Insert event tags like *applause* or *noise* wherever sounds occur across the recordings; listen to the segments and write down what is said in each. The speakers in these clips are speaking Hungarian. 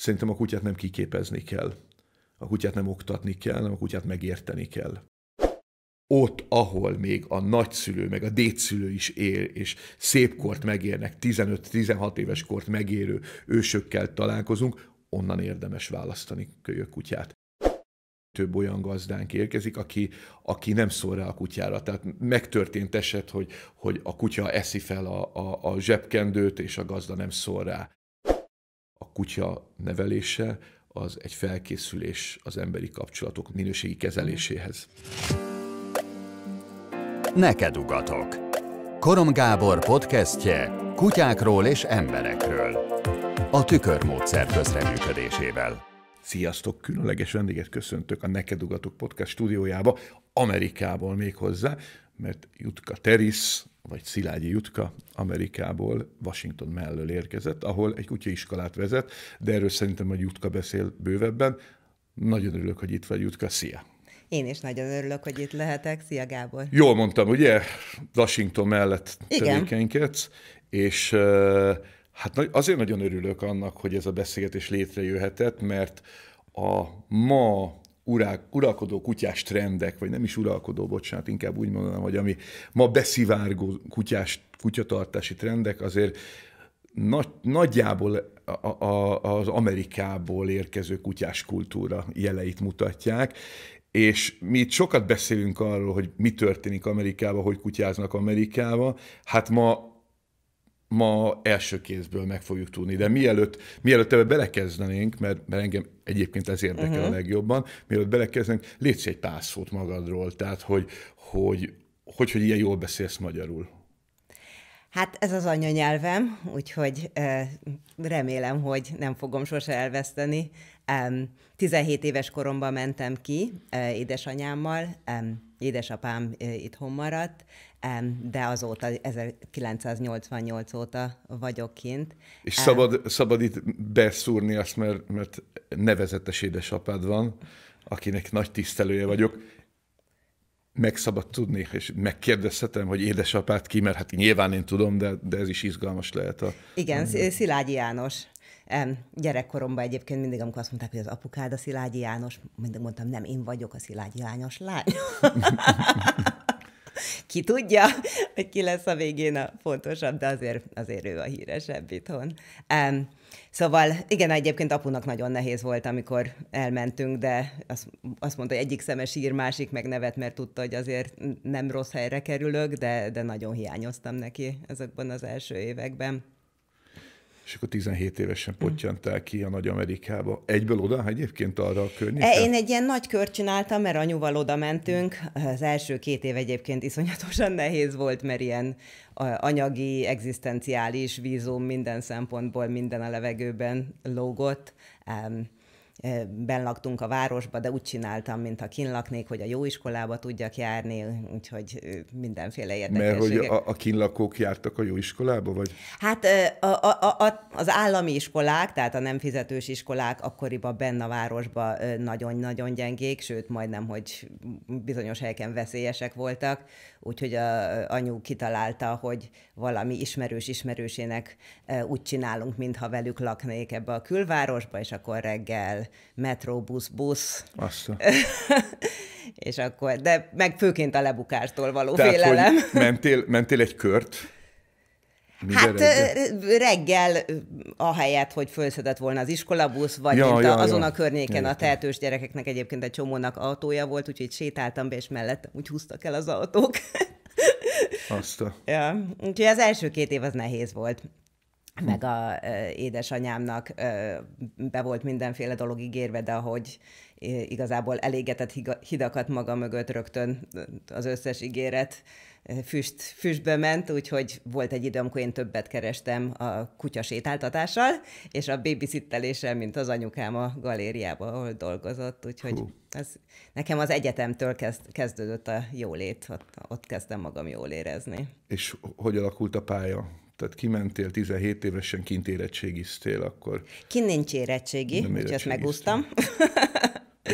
Szerintem a kutyát nem kiképezni kell. A kutyát nem oktatni kell, hanem a kutyát megérteni kell. Ott, ahol még a nagyszülő, meg a dédszülő is él, és szép kort megérnek, 15-16 éves kort megérő ősökkel találkozunk, onnan érdemes választani kölyök kutyát több olyan gazdánk érkezik, aki, aki nem szól rá a kutyára. Tehát megtörtént eset, hogy, hogy a kutya eszi fel a, a, a zsebkendőt, és a gazda nem szól rá a kutya nevelése az egy felkészülés az emberi kapcsolatok minőségi kezeléséhez. Neked ugatok. Korom Gábor podcastje kutyákról és emberekről. A tükörmódszer közreműködésével. Sziasztok, különleges vendéget köszöntök a Neked ugatok podcast stúdiójába, Amerikából még hozzá, mert Jutka Teris, vagy Szilágyi Jutka Amerikából Washington mellől érkezett, ahol egy kutyaiskolát vezet, de erről szerintem majd Jutka beszél bővebben. Nagyon örülök, hogy itt vagy, Jutka. Szia! Én is nagyon örülök, hogy itt lehetek. Szia, Gábor! Jól mondtam, ugye? Washington mellett tevékenykedsz, és hát azért nagyon örülök annak, hogy ez a beszélgetés létrejöhetett, mert a ma urák, uralkodó kutyás trendek, vagy nem is uralkodó, bocsánat, inkább úgy mondanám, hogy ami ma beszivárgó kutyás, kutyatartási trendek, azért nagy, nagyjából a, a, az Amerikából érkező kutyás kultúra jeleit mutatják, és mi itt sokat beszélünk arról, hogy mi történik Amerikában, hogy kutyáznak Amerikában, Hát ma ma első kézből meg fogjuk tudni. De mielőtt, mielőtt ebbe belekezdenénk, mert, mert engem egyébként ez érdekel uh-huh. a mhm. legjobban, mielőtt belekezdenénk, létsz egy pár szót magadról, tehát hogy, hogy, hogy, hogy ilyen jól beszélsz magyarul. Hát ez az anyanyelvem, úgyhogy remélem, hogy nem fogom sose elveszteni. 17 éves koromban mentem ki édesanyámmal, édesapám itthon maradt, de azóta, 1988 óta vagyok kint. És szabad, szabad itt beszúrni azt, mert, mert nevezetes édesapád van, akinek nagy tisztelője vagyok. Meg szabad tudni, és megkérdezhetem, hogy édesapát ki, mert hát nyilván én tudom, de, de ez is izgalmas lehet. A... Igen, Szilágyi János. Gyerekkoromban egyébként mindig, amikor azt mondták, hogy az apukád a Szilágyi János, mindig mondtam, nem, én vagyok a Szilágyi János lány. *laughs* ki tudja, *laughs* hogy ki lesz a végén a fontosabb, de azért, azért ő a híresebb itthon. Um, Szóval igen, egyébként apunak nagyon nehéz volt, amikor elmentünk, de azt, azt mondta, hogy egyik szeme ír, másik meg nevet, mert tudta, hogy azért nem rossz helyre kerülök, de, de nagyon hiányoztam neki ezekben az első években és akkor 17 évesen mhm. potyantál ki a Nagy Amerikába. Egyből oda egyébként arra a környékre? E, én egy ilyen nagy kör csináltam, mert anyuval oda mentünk. Az első két év egyébként iszonyatosan nehéz volt, mert ilyen anyagi, egzisztenciális vízum minden szempontból, minden a levegőben lógott laktunk a városba, de úgy csináltam, mintha kinlaknék, hogy a jó iskolába tudjak járni, úgyhogy mindenféle érdekes. Mert hogy a, a kinlakók jártak a jó iskolába, vagy? Hát a, a, a, az állami iskolák, tehát a nem fizetős iskolák akkoriban benne a városban nagyon-nagyon gyengék, sőt, majdnem, hogy bizonyos helyeken veszélyesek voltak, úgyhogy a, anyu kitalálta, hogy valami ismerős ismerősének úgy csinálunk, mintha velük laknék ebbe a külvárosba, és akkor reggel metróbusz, busz. Azt. *laughs* és akkor, de meg főként a lebukástól való Tehát, félelem. Hogy *laughs* mentél, mentél egy kört? Minden hát reggel, reggel ahelyett, hogy fölszedett volna az iskolabusz, vagy ja, mint ja, a, azon ja. a környéken Értem. a tehetős gyerekeknek egyébként egy csomónak autója volt, úgyhogy sétáltam be, és mellett úgy húztak el az autók. Azt a... *laughs* ja. Úgyhogy az első két év az nehéz volt meg a ö, édesanyámnak ö, be volt mindenféle dolog ígérve, de ahogy igazából elégetett hidakat maga mögött rögtön az összes ígéret füst, füstbe ment, úgyhogy volt egy idő, amikor én többet kerestem a kutya sétáltatással, és a babysitteléssel, mint az anyukám a galériában, ahol dolgozott, úgyhogy ez, nekem az egyetemtől kezd, kezdődött a jólét, ott, ott kezdtem magam jól érezni. És hogy alakult a pálya? Tehát kimentél 17 évesen, kint érettségiztél, akkor... Kint nincs érettségi, úgyhogy azt megúsztam.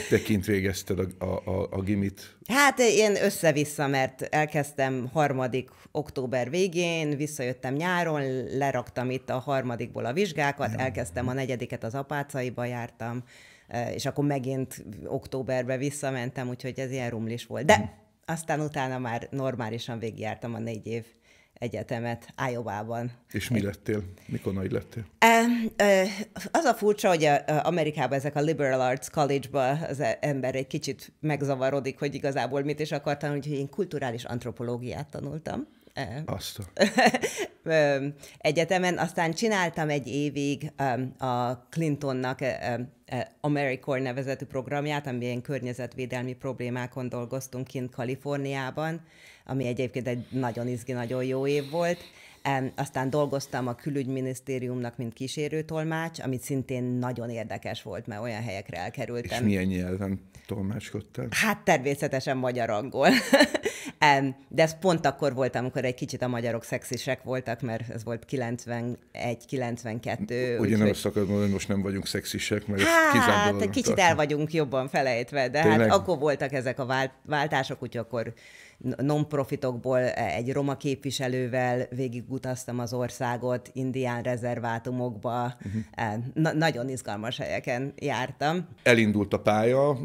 Te kint végezted a, a, a, a gimit? Hát én össze-vissza, mert elkezdtem harmadik október végén, visszajöttem nyáron, leraktam itt a harmadikból a vizsgákat, ja. elkezdtem a negyediket, az apácaiba jártam, e, és akkor megint októberbe visszamentem, úgyhogy ez ilyen rumlis volt. De mhm. aztán utána már normálisan végigjártam a négy év egyetemet Ájovában. És mi lettél? Mikor nagy lettél? Az a furcsa, hogy Amerikában ezek a liberal arts college-ba az e- ember egy kicsit megzavarodik, hogy igazából mit is akartam, úgyhogy én kulturális antropológiát tanultam. Azt. *laughs* egyetemen, aztán csináltam egy évig a Clintonnak AmeriCorps nevezetű programját, amiben környezetvédelmi problémákon dolgoztunk kint Kaliforniában, ami egyébként egy nagyon izgi, nagyon jó év volt. Aztán dolgoztam a külügyminisztériumnak, mint kísérőtolmács, amit szintén nagyon érdekes volt, mert olyan helyekre elkerültem. És milyen nyelven tolmácskodtál? Hát természetesen magyar-angol. *laughs* De ez pont akkor volt, amikor egy kicsit a magyarok szexisek voltak, mert ez volt 91-92. Ugye nem szakadban, hogy... hogy most nem vagyunk szexisek, mert hát, kicsit el vagyunk jobban felejtve, de hát Tényleg? hát akkor voltak ezek a váltások, úgyhogy akkor non-profitokból e, egy roma képviselővel végigutaztam az országot, indián rezervátumokba, uh-huh. Na- nagyon izgalmas helyeken jártam. Elindult a pálya,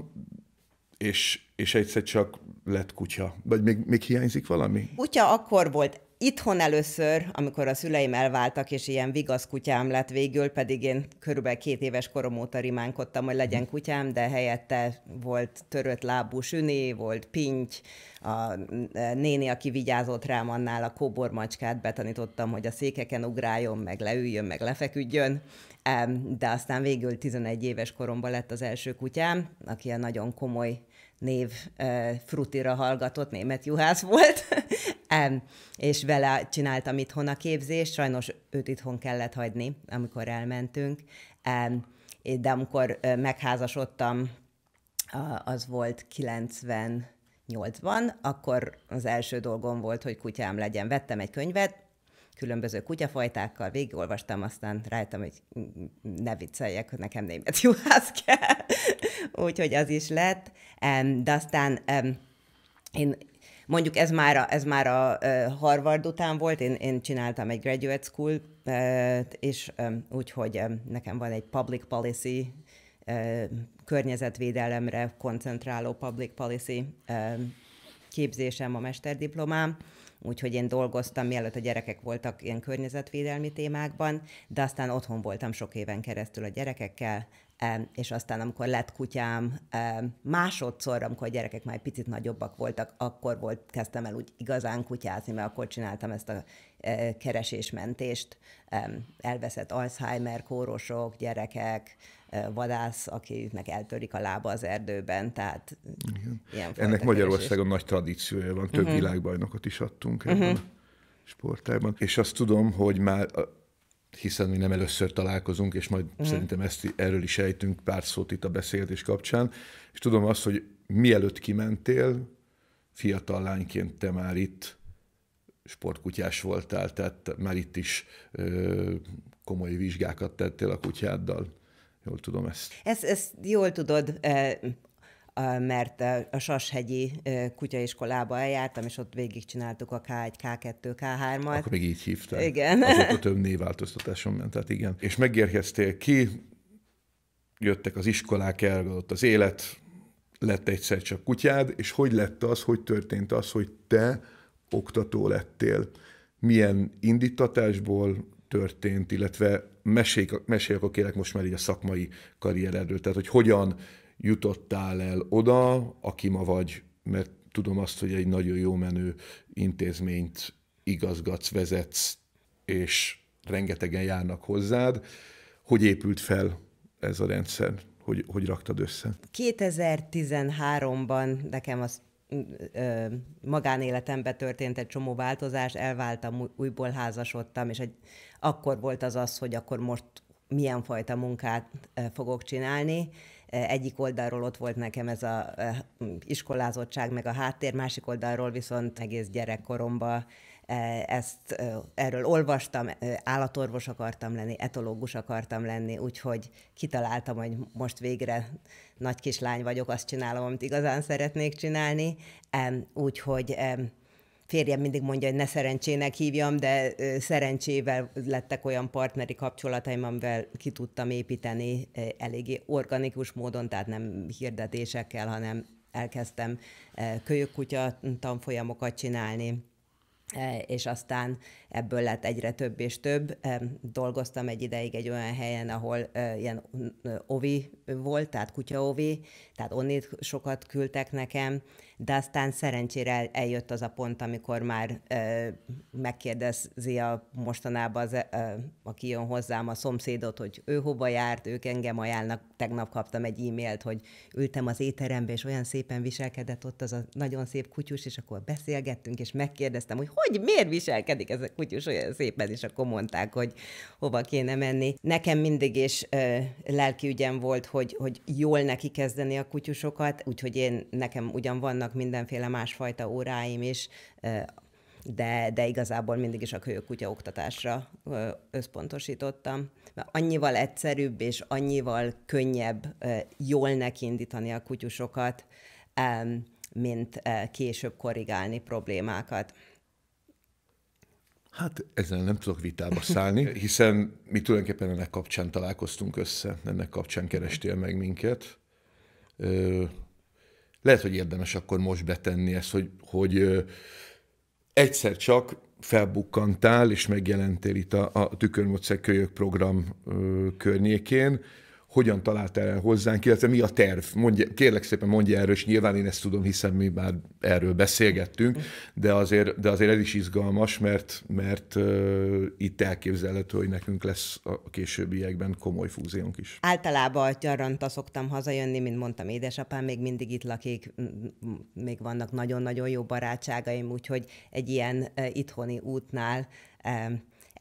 és, és egyszer csak lett kutya. Vagy még, még hiányzik valami? Kutya akkor volt itthon először, amikor a szüleim elváltak, és ilyen vigasz kutyám lett végül, pedig én körülbelül két éves korom óta rimánkodtam, hogy legyen kutyám, de helyette volt törött lábú süni, volt pinty, a néni, aki vigyázott rám annál a kóbormacskát, betanítottam, hogy a székeken ugráljon, meg leüljön, meg lefeküdjön, de aztán végül 11 éves koromban lett az első kutyám, aki a nagyon komoly név eh, frutira hallgatott, német juhász volt, *laughs* és vele csináltam itthon a képzést, sajnos őt itthon kellett hagyni, amikor elmentünk, de amikor megházasodtam, az volt 98. ban akkor az első dolgom volt, hogy kutyám legyen. Vettem egy könyvet, különböző kutyafajtákkal, végigolvastam, aztán rájöttem, hogy ne vicceljek, hogy nekem német juhász kell. *laughs* Úgyhogy az is lett. De aztán én Mondjuk ez már a, ez már a Harvard után volt, én, én csináltam egy graduate school, és úgyhogy nekem van egy public policy környezetvédelemre koncentráló public policy képzésem, a mesterdiplomám, úgyhogy én dolgoztam, mielőtt a gyerekek voltak ilyen környezetvédelmi témákban, de aztán otthon voltam sok éven keresztül a gyerekekkel, és aztán amikor lett kutyám, másodszor, amikor a gyerekek már egy picit nagyobbak voltak, akkor volt, kezdtem el úgy igazán kutyázni, mert akkor csináltam ezt a keresésmentést. Elveszett Alzheimer, kórosok, gyerekek, vadász, aki meg eltörik a lába az erdőben, tehát Igen. Ennek Magyarországon nagy tradíciója van, több uh-huh. világbajnokot is adtunk mhm. ebben. Uh-huh sportában, És azt tudom, hogy már hiszen mi nem először találkozunk, és majd mm. szerintem ezt, erről is ejtünk pár szót itt a beszélgetés kapcsán, és tudom azt, hogy mielőtt kimentél, fiatal lányként te már itt sportkutyás voltál, tehát már itt is ö, komoly vizsgákat tettél a kutyáddal. Jól tudom ezt. Ezt, ezt jól tudod, mert a Sashegyi kutyaiskolába eljártam, és ott végigcsináltuk a K1, K2, K3-at. Akkor még így hívták. Igen. Azóta több névváltoztatáson ment, tehát igen. És megérkeztél ki, jöttek az iskolák, elgadott az élet, lett egyszer csak kutyád, és hogy lett az, hogy történt az, hogy te oktató lettél? Milyen indítatásból történt, illetve mesélj, mesélj akkor kérlek most már így a szakmai karrieredről, tehát hogy hogyan jutottál el oda, aki ma vagy, mert tudom azt, hogy egy nagyon jó menő intézményt igazgatsz, vezetsz, és rengetegen járnak hozzád. Hogy épült fel ez a rendszer? Hogy, hogy raktad össze? 2013-ban nekem az ö, magánéletemben történt egy csomó változás, elváltam, újból házasodtam, és egy, akkor volt az az, hogy akkor most milyen fajta munkát fogok csinálni, egyik oldalról ott volt nekem ez a iskolázottság, meg a háttér, másik oldalról viszont egész gyerekkoromban ezt, erről olvastam, állatorvos akartam lenni, etológus akartam lenni, úgyhogy kitaláltam, hogy most végre nagy kislány vagyok, azt csinálom, amit igazán szeretnék csinálni, úgyhogy férjem mindig mondja, hogy ne szerencsének hívjam, de szerencsével lettek olyan partneri kapcsolataim, amivel ki tudtam építeni eléggé organikus módon, tehát nem hirdetésekkel, hanem elkezdtem kölyökkutya tanfolyamokat csinálni, és aztán ebből lett egyre több és több. Dolgoztam egy ideig egy olyan helyen, ahol ilyen ovi volt, tehát kutyaovi, tehát onnét sokat küldtek nekem, de aztán szerencsére eljött az a pont, amikor már megkérdezi a mostanában, az, aki jön hozzám, a szomszédot, hogy ő hova járt, ők engem ajánlnak. Tegnap kaptam egy e-mailt, hogy ültem az étterembe, és olyan szépen viselkedett ott az a nagyon szép kutyus, és akkor beszélgettünk, és megkérdeztem, hogy hogy miért viselkedik ezek úgyis olyan szépen is akkor mondták, hogy hova kéne menni. Nekem mindig is ö, lelki ügyem volt, hogy, hogy jól neki kezdeni a kutyusokat, úgyhogy én, nekem ugyan vannak mindenféle másfajta óráim is, ö, de, de igazából mindig is a kölyök kutya oktatásra összpontosítottam. Mert annyival egyszerűbb és annyival könnyebb jól nekiindítani a kutyusokat, mint később korrigálni problémákat. Hát ezzel nem tudok vitába szállni, hiszen mi tulajdonképpen ennek kapcsán találkoztunk össze, ennek kapcsán kerestél meg minket. Lehet, hogy érdemes akkor most betenni ezt, hogy, hogy egyszer csak felbukkantál és megjelentél itt a, a Tükörmódszer kölyök program környékén, hogyan találtál el hozzánk, illetve mi a terv? Mondja, kérlek szépen mondja erről, és nyilván én ezt tudom, hiszen mi már erről beszélgettünk, de azért, de azért ez is izgalmas, mert, mert uh, itt elképzelhető, hogy nekünk lesz a későbbiekben komoly fúziónk is. Általában gyaranta szoktam hazajönni, mint mondtam, édesapám még mindig itt lakik, még vannak nagyon-nagyon jó barátságaim, úgyhogy egy ilyen uh, itthoni útnál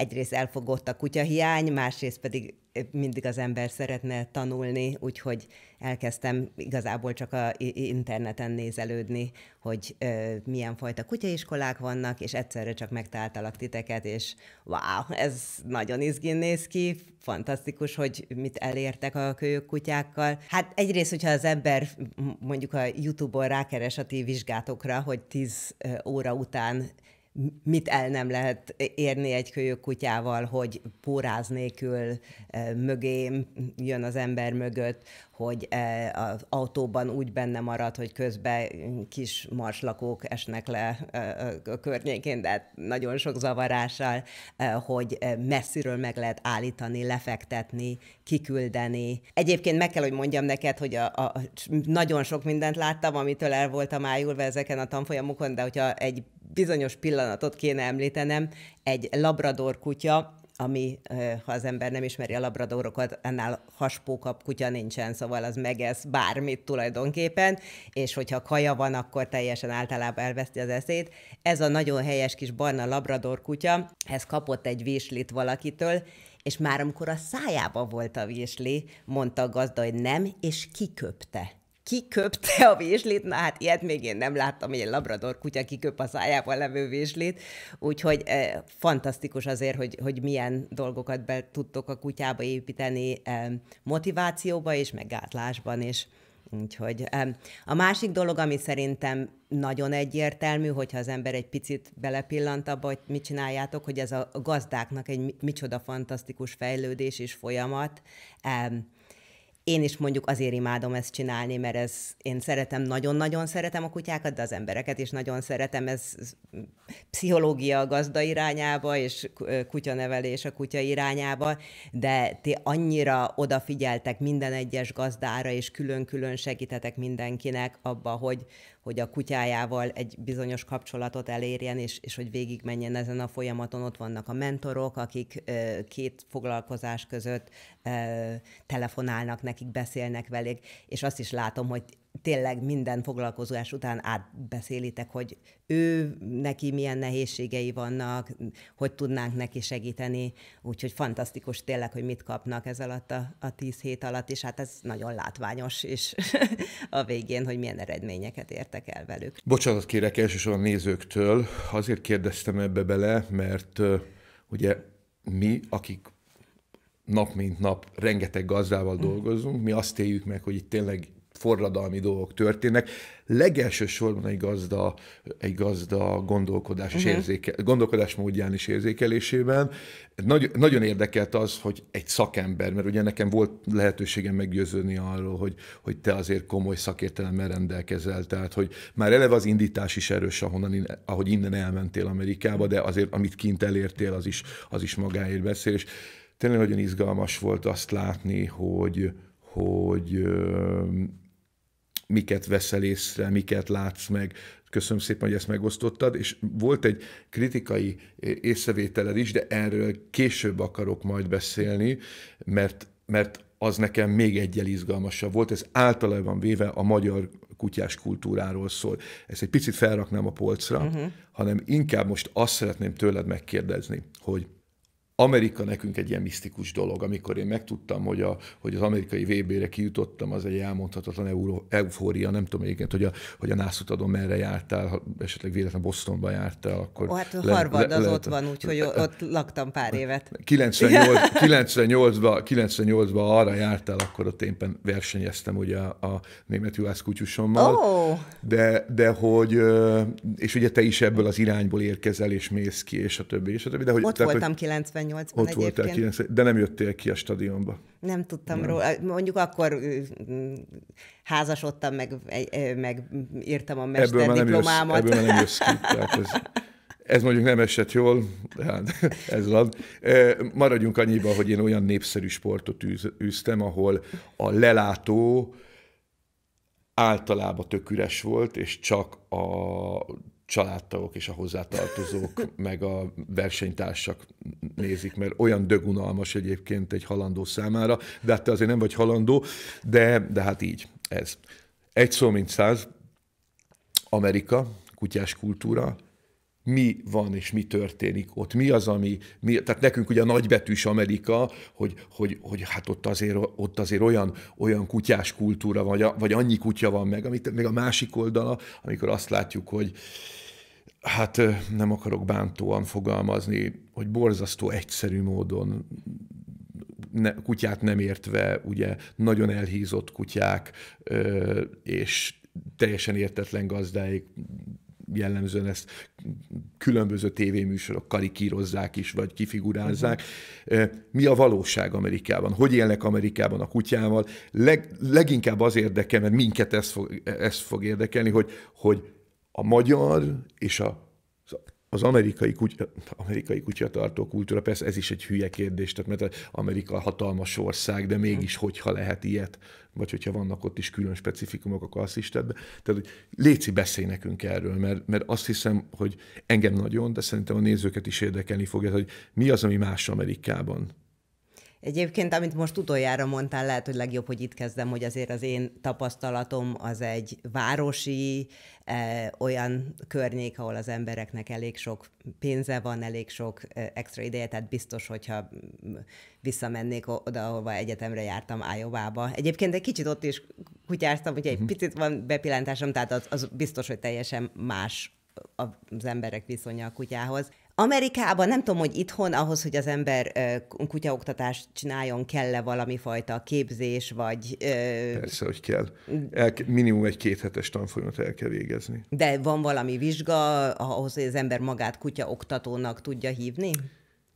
egyrészt elfogott a kutyahiány, másrészt pedig eh, mindig az ember szeretne tanulni, úgyhogy elkezdtem igazából csak a interneten nézelődni, hogy ö, milyen fajta kutyaiskolák vannak, és egyszerre csak megtaláltalak titeket, és wow, ez nagyon izgin néz ki, fantasztikus, hogy mit elértek a kölyök kutyákkal. Hát egyrészt, hogyha az ember mondjuk a YouTube-on rákeres a ti vizsgátokra, hogy 10 óra után mit el nem lehet érni egy kölyök kutyával, hogy póráz nélkül eh, mögém jön az ember mögött, hogy e, az autóban úgy benne marad, hogy közben kis marslakók esnek le e, e, a környékén, de hát nagyon sok zavarással, hogy messziről meg lehet állítani, lefektetni, kiküldeni. Egyébként meg kell, hogy mondjam neked, hogy a, a, nagyon sok mindent láttam, amitől el voltam ájulva ezeken a tanfolyamokon, de hogyha egy bizonyos pillanatot kéne említenem, egy labrador kutya ami, ha az ember nem ismeri a labradorokat, annál haspókap kutya nincsen, szóval az megesz bármit tulajdonképpen, és hogyha kaja van, akkor teljesen általában elveszti az eszét. Ez a nagyon helyes kis barna labrador kutya, ez kapott egy víslit valakitől, és már amikor a szájába volt a vízli, mondta a gazda, hogy nem, és kiköpte kiköpte a véslét, na hát ilyet még én nem láttam, hogy egy labrador kutya kiköp a szájában levő véslét, úgyhogy eh, fantasztikus azért, hogy, hogy milyen dolgokat be tudtok a kutyába építeni eh, motivációba és meggátlásban is. Úgyhogy eh, a másik dolog, ami szerintem nagyon egyértelmű, hogyha az ember egy picit belepillant abba, hogy mit csináljátok, hogy ez a gazdáknak egy micsoda fantasztikus fejlődés és folyamat. Eh, én is mondjuk azért imádom ezt csinálni, mert ez, én szeretem, nagyon-nagyon szeretem a kutyákat, de az embereket is nagyon szeretem, ez, ez pszichológia a gazda irányába, és kutyanevelés a kutya irányába, de ti annyira odafigyeltek minden egyes gazdára, és külön-külön segítetek mindenkinek abba, hogy, hogy a kutyájával egy bizonyos kapcsolatot elérjen, és, és hogy végigmenjen ezen a folyamaton. Ott vannak a mentorok, akik két foglalkozás között telefonálnak nekik, beszélnek velük, és azt is látom, hogy tényleg minden foglalkozás után átbeszélitek, hogy ő, neki milyen nehézségei vannak, hogy tudnánk neki segíteni, úgyhogy fantasztikus tényleg, hogy mit kapnak ez alatt a, a tíz hét alatt, és hát ez nagyon látványos is *laughs* a végén, hogy milyen eredményeket értek el velük. Bocsánat kérek elsősorban a nézőktől, azért kérdeztem ebbe bele, mert ugye mi, akik nap mint nap rengeteg gazdával mm. dolgozunk, mi azt éljük meg, hogy itt tényleg forradalmi dolgok történnek. Legelső sorban egy gazda, egy gazda gondolkodás uh-huh. és mhm. érzéke, gondolkodás módján érzékelésében. Nagy, nagyon érdekelt az, hogy egy szakember, mert ugye nekem volt lehetőségem meggyőződni arról, hogy, hogy te azért komoly szakértelemmel rendelkezel, tehát hogy már eleve az indítás is erős, ahonnan, ahogy innen elmentél Amerikába, de azért amit kint elértél, az is, az is magáért beszél, és tényleg nagyon izgalmas volt azt látni, hogy, hogy ö, miket veszel észre, miket látsz meg. Köszönöm szépen, hogy ezt megosztottad, és volt egy kritikai észrevételed is, de erről később akarok majd beszélni, mert, mert az nekem még egyel izgalmasabb volt. Ez általában véve a magyar kutyás kultúráról szól. Ezt egy picit felraknám a polcra, uh-huh. hanem inkább most azt szeretném tőled megkérdezni, hogy Amerika nekünk egy ilyen misztikus dolog. Amikor én megtudtam, hogy, a, hogy az amerikai VB-re kijutottam, az egy elmondhatatlan euró, eufória, nem tudom egyébként, hogy a, hogy a nászutadon merre jártál, ha esetleg véletlen Bostonba jártál, akkor... Ó, hát le, Harvard le, az le, ott van, úgyhogy ott laktam pár évet. 98, 98-ba, 98 arra jártál, akkor ott éppen versenyeztem ugye a, a német juhász kutyusommal, oh. de, de hogy, és ugye te is ebből az irányból érkezel, és mész ki, és a többi, és a többi. De hogy, ott tehát, voltam hogy, 98 98-ban Ott egyébként. 90, de nem jöttél ki a stadionba. Nem tudtam nem. róla. Mondjuk akkor házasodtam, meg, meg írtam a mesterdiplomámat. Ebből már nem jössz, ebből nem jössz ki. ez, ez mondjuk nem esett jól, de hát *laughs* ez van. Maradjunk annyiba, hogy én olyan népszerű sportot üztem, ahol a lelátó általában tök üres volt, és csak a családtagok és a hozzátartozók, *laughs* meg a versenytársak nézik, mert olyan dögunalmas egyébként egy halandó számára, de hát te azért nem vagy halandó, de, de hát így ez. Egy szó, mint száz, Amerika, kutyás kultúra, mi van és mi történik ott, mi az, ami, mi, tehát nekünk ugye a nagybetűs Amerika, hogy, hogy, hogy hát ott azért, ott azért olyan, olyan kutyás kultúra, vagy, vagy annyi kutya van meg, amit meg a másik oldala, amikor azt látjuk, hogy hát nem akarok bántóan fogalmazni, hogy borzasztó egyszerű módon ne, kutyát nem értve, ugye nagyon elhízott kutyák, ö, és teljesen értetlen gazdáik jellemzően ezt különböző tévéműsorok karikírozzák is, vagy kifigurázzák. Mhm. Mi a valóság Amerikában? Hogy élnek Amerikában a kutyával? Leg, leginkább az érdekel, mert minket ez fog, ez fog érdekelni, hogy, hogy a magyar és a, az amerikai, kutya, amerikai kutyatartó kultúra, persze ez is egy hülye kérdés, tehát mert Amerika hatalmas ország, de mégis hogyha lehet ilyet, vagy hogyha vannak ott is külön specifikumok, akkor azt is tedd. Tehát Léci, beszélj nekünk erről, mert, mert azt hiszem, hogy engem nagyon, de szerintem a nézőket is érdekelni fogja, hogy mi az, ami más Amerikában Egyébként, amit most utoljára mondtál, lehet, hogy legjobb, hogy itt kezdem, hogy azért az én tapasztalatom az egy városi, eh, olyan környék, ahol az embereknek elég sok pénze van, elég sok eh, extra ideje, tehát biztos, hogyha mm, visszamennék oda, ahova egyetemre jártam, Ájovába. Egyébként egy kicsit ott is kutyáztam, hogy egy mhm. picit van bepillantásom, tehát az, az biztos, hogy teljesen más eh, az emberek viszonya a kutyához. Amerikában nem tudom, hogy itthon ahhoz, hogy az ember kutyaoktatást csináljon, kell-e valami fajta képzés, vagy... Persze, hogy kell. El, minimum egy kéthetes tanfolyamot el kell végezni. De van valami vizsga ahhoz, hogy az ember magát kutyaoktatónak tudja hívni?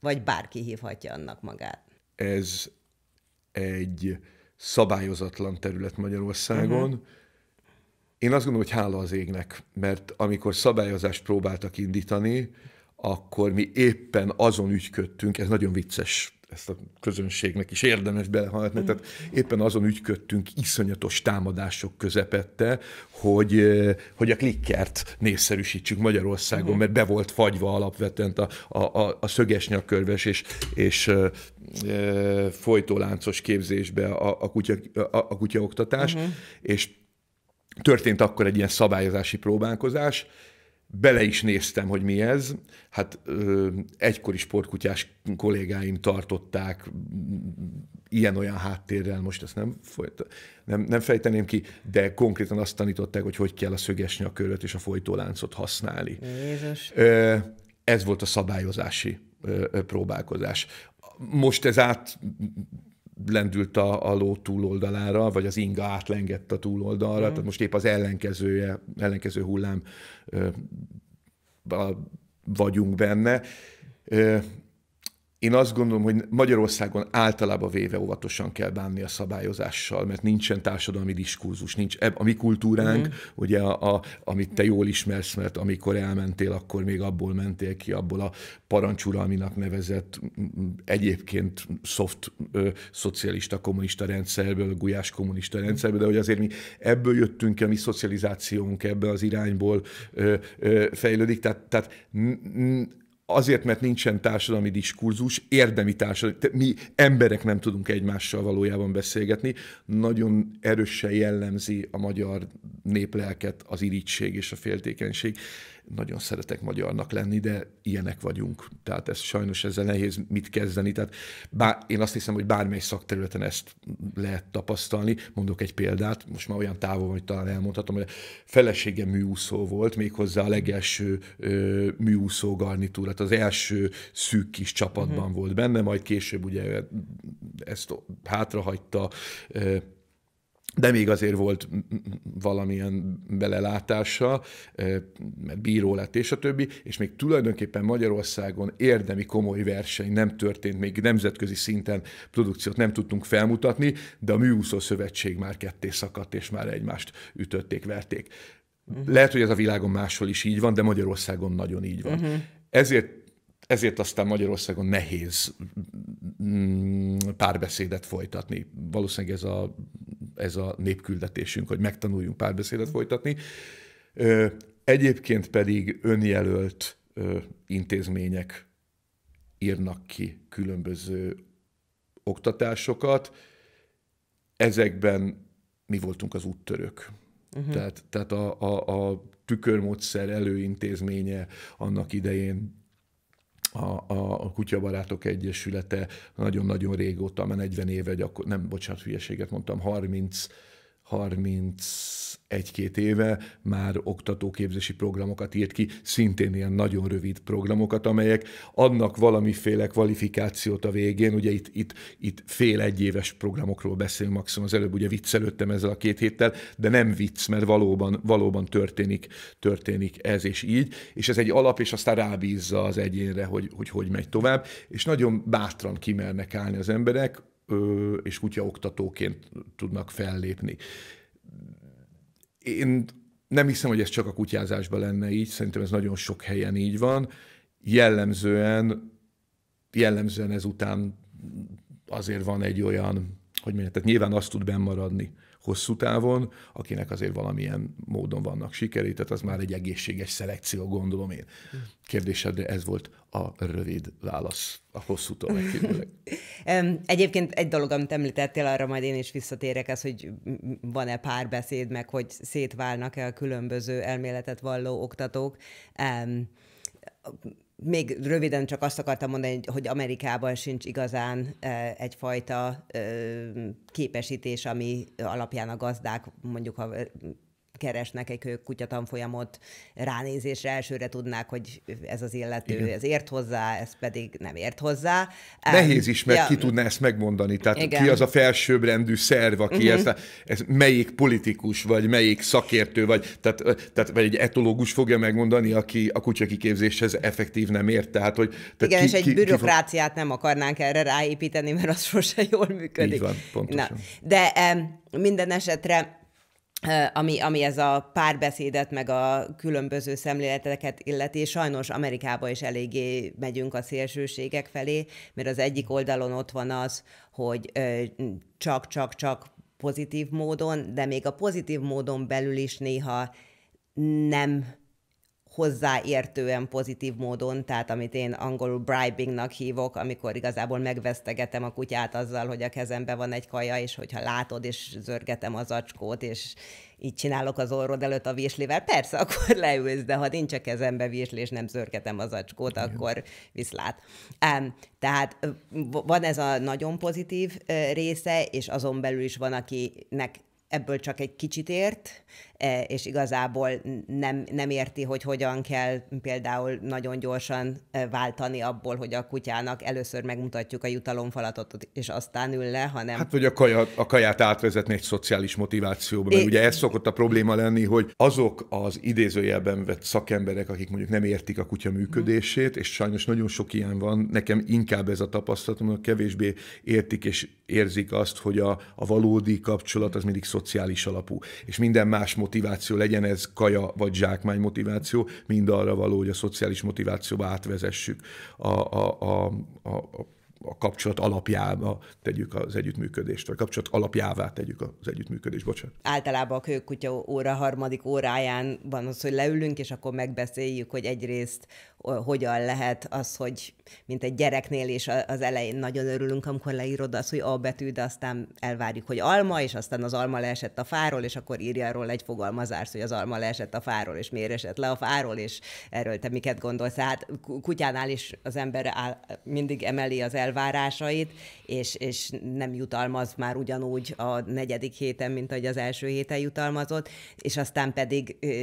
Vagy bárki hívhatja annak magát? Ez egy szabályozatlan terület Magyarországon. Uh-huh. Én azt gondolom, hogy hála az égnek, mert amikor szabályozást próbáltak indítani, akkor mi éppen azon ügyködtünk, ez nagyon vicces, ezt a közönségnek is érdemes belehallgatni, mm. tehát éppen azon ügyködtünk iszonyatos támadások közepette, hogy, hogy a klikkert nézszerűsítsük Magyarországon, mm. mert be volt fagyva alapvetően a, a, a, a szöges nyakörves és, és e, folytóláncos képzésbe a, a, kutya, a, a kutyaoktatás, mm. és történt akkor egy ilyen szabályozási próbálkozás, bele is néztem, hogy mi ez. Hát ö, egykori sportkutyás kollégáim tartották ilyen-olyan háttérrel, most ezt nem, folyt, nem, nem fejteném ki, de konkrétan azt tanították, hogy hogy kell a szöges körlet és a folytóláncot használni. Jézus. Ö, ez volt a szabályozási ö, próbálkozás. Most ez át lendült a, a ló túloldalára, vagy az inga átlengett a túloldalra, mm. tehát most épp az ellenkezője, ellenkező hullám ö, a, vagyunk benne. Ö, én azt gondolom, hogy Magyarországon általában véve óvatosan kell bánni a szabályozással, mert nincsen társadalmi diskurzus, nincs eb, a mi kultúránk, mm. ugye, a, a, amit te jól ismersz, mert amikor elmentél, akkor még abból mentél ki, abból a parancsuralminak nevezett egyébként soft ö, szocialista kommunista rendszerből, gulyás kommunista rendszerből, de hogy azért mi ebből jöttünk ki, a mi szocializációnk ebbe az irányból ö, ö, fejlődik, tehát, tehát n- n- azért, mert nincsen társadalmi diskurzus, érdemi társadalmi, mi emberek nem tudunk egymással valójában beszélgetni, nagyon erősen jellemzi a magyar néplelket az irítség és a féltékenység nagyon szeretek magyarnak lenni, de ilyenek vagyunk. Tehát ez sajnos ezzel nehéz mit kezdeni. Tehát bár, én azt hiszem, hogy bármely szakterületen ezt lehet tapasztalni. Mondok egy példát, most már olyan távol, hogy talán elmondhatom, hogy a felesége műúszó volt, méghozzá a legelső ö, műúszó garnitúra, az első szűk kis csapatban mm-hmm. volt benne, majd később ugye ezt hátrahagyta, ö, de még azért volt valamilyen belelátása, mert bíró lett, és a többi, és még tulajdonképpen Magyarországon érdemi komoly verseny nem történt, még nemzetközi szinten produkciót nem tudtunk felmutatni, de a Műúszó Szövetség már ketté szakadt, és már egymást ütötték, verték. Uh-huh. Lehet, hogy ez a világon máshol is így van, de Magyarországon nagyon így van. Uh-huh. Ezért ezért aztán Magyarországon nehéz párbeszédet folytatni. Valószínűleg ez a ez a népküldetésünk, hogy megtanuljunk párbeszédet mm. folytatni. Egyébként pedig önjelölt intézmények írnak ki különböző oktatásokat. Ezekben mi voltunk az úttörők. Uh-huh. Tehát, tehát a, a, a tükörmódszer előintézménye annak idején a, a, a Kutyabarátok Egyesülete nagyon-nagyon régóta, már 40 éve, gyakor, nem, bocsánat, hülyeséget mondtam, 30 31-2 éve már oktatóképzési programokat írt ki, szintén ilyen nagyon rövid programokat, amelyek adnak valamiféle kvalifikációt a végén. Ugye itt, itt, itt fél egyéves programokról beszélünk maximum, az előbb ugye viccelődtem ezzel a két héttel, de nem vicc, mert valóban, valóban történik, történik ez és így, és ez egy alap, és aztán rábízza az egyénre, hogy hogy, hogy megy tovább, és nagyon bátran kimernek állni az emberek, és kutyaoktatóként tudnak fellépni. Én nem hiszem, hogy ez csak a kutyázásban lenne így, szerintem ez nagyon sok helyen így van. Jellemzően, jellemzően ezután azért van egy olyan, hogy mondjam, tehát nyilván azt tud bennmaradni, hosszú távon, akinek azért valamilyen módon vannak sikerei, tehát az már egy egészséges szelekció, gondolom én. Kérdésedre ez volt a rövid válasz a hosszú megkívülök. *laughs* Egyébként egy dolog, amit említettél, arra majd én is visszatérek, az, hogy van-e párbeszéd, meg hogy szétválnak-e a különböző elméletet valló oktatók még röviden csak azt akartam mondani, hogy Amerikában sincs igazán egyfajta képesítés, ami alapján a gazdák mondjuk a keresnek egy kutyatanfolyamot, ránézésre elsőre tudnák, hogy ez az illető, igen. ez ért hozzá, ez pedig nem ért hozzá. Nehéz is, mert ja. ki tudná ezt megmondani. Tehát igen. ki az a felsőbbrendű szerv, aki uh-huh. ezt, ez melyik politikus, vagy melyik szakértő, vagy, tehát, tehát, vagy egy etológus fogja megmondani, aki a kutyakiképzéshez effektív nem ért. Tehát, hogy, tehát igen, ki, és egy ki, bürokráciát ki... nem akarnánk erre ráépíteni, mert az *laughs* sose jól működik. Így van, pontosan. Na, de minden esetre ami, ami ez a párbeszédet, meg a különböző szemléleteket illeti, és sajnos Amerikába is eléggé megyünk a szélsőségek felé, mert az egyik oldalon ott van az, hogy csak-csak-csak pozitív módon, de még a pozitív módon belül is néha nem hozzáértően pozitív módon, tehát amit én angolul bribingnak hívok, amikor igazából megvesztegetem a kutyát azzal, hogy a kezembe van egy kaja, és hogyha látod, és zörgetem az acskót, és így csinálok az orrod előtt a virslivel, persze, akkor leülsz, de ha nincs a kezembe virsli, és nem zörgetem az acskót, Igen. akkor viszlát. Um, tehát van ez a nagyon pozitív része, és azon belül is van, akinek ebből csak egy kicsit ért, e, és igazából nem, nem érti, hogy hogyan kell például nagyon gyorsan e, váltani abból, hogy a kutyának először megmutatjuk a jutalomfalatot, és aztán ül le, hanem... Hát, hogy a, kaja, a kaját átvezetni egy szociális motivációba, mert é... ugye ez szokott a probléma lenni, hogy azok az idézőjelben vett szakemberek, akik mondjuk nem értik a kutya működését, és sajnos nagyon sok ilyen van, nekem inkább ez a tapasztalatom, hogy kevésbé értik és érzik azt, hogy a, a valódi kapcsolat az mindig szociális alapú, és minden más motiváció, legyen ez kaja vagy zsákmány motiváció, mind arra való, hogy a szociális motivációba átvezessük a, a, a, a, a kapcsolat alapjába tegyük az együttműködést, vagy kapcsolat alapjává tegyük az együttműködést, bocsánat. Általában a kölykutya óra harmadik óráján van az, hogy leülünk, és akkor megbeszéljük, hogy egyrészt hogyan lehet az, hogy mint egy gyereknél is az elején nagyon örülünk, amikor leírod azt, hogy A betű, de aztán elvárjuk, hogy alma, és aztán az alma leesett a fáról, és akkor írja róla egy fogalmazást, hogy az alma leesett a fáról, és miért esett le a fáról, és erről te miket gondolsz. hát kutyánál is az ember áll, mindig emeli az elvárásait, és, és nem jutalmaz már ugyanúgy a negyedik héten, mint ahogy az első héten jutalmazott, és aztán pedig ö,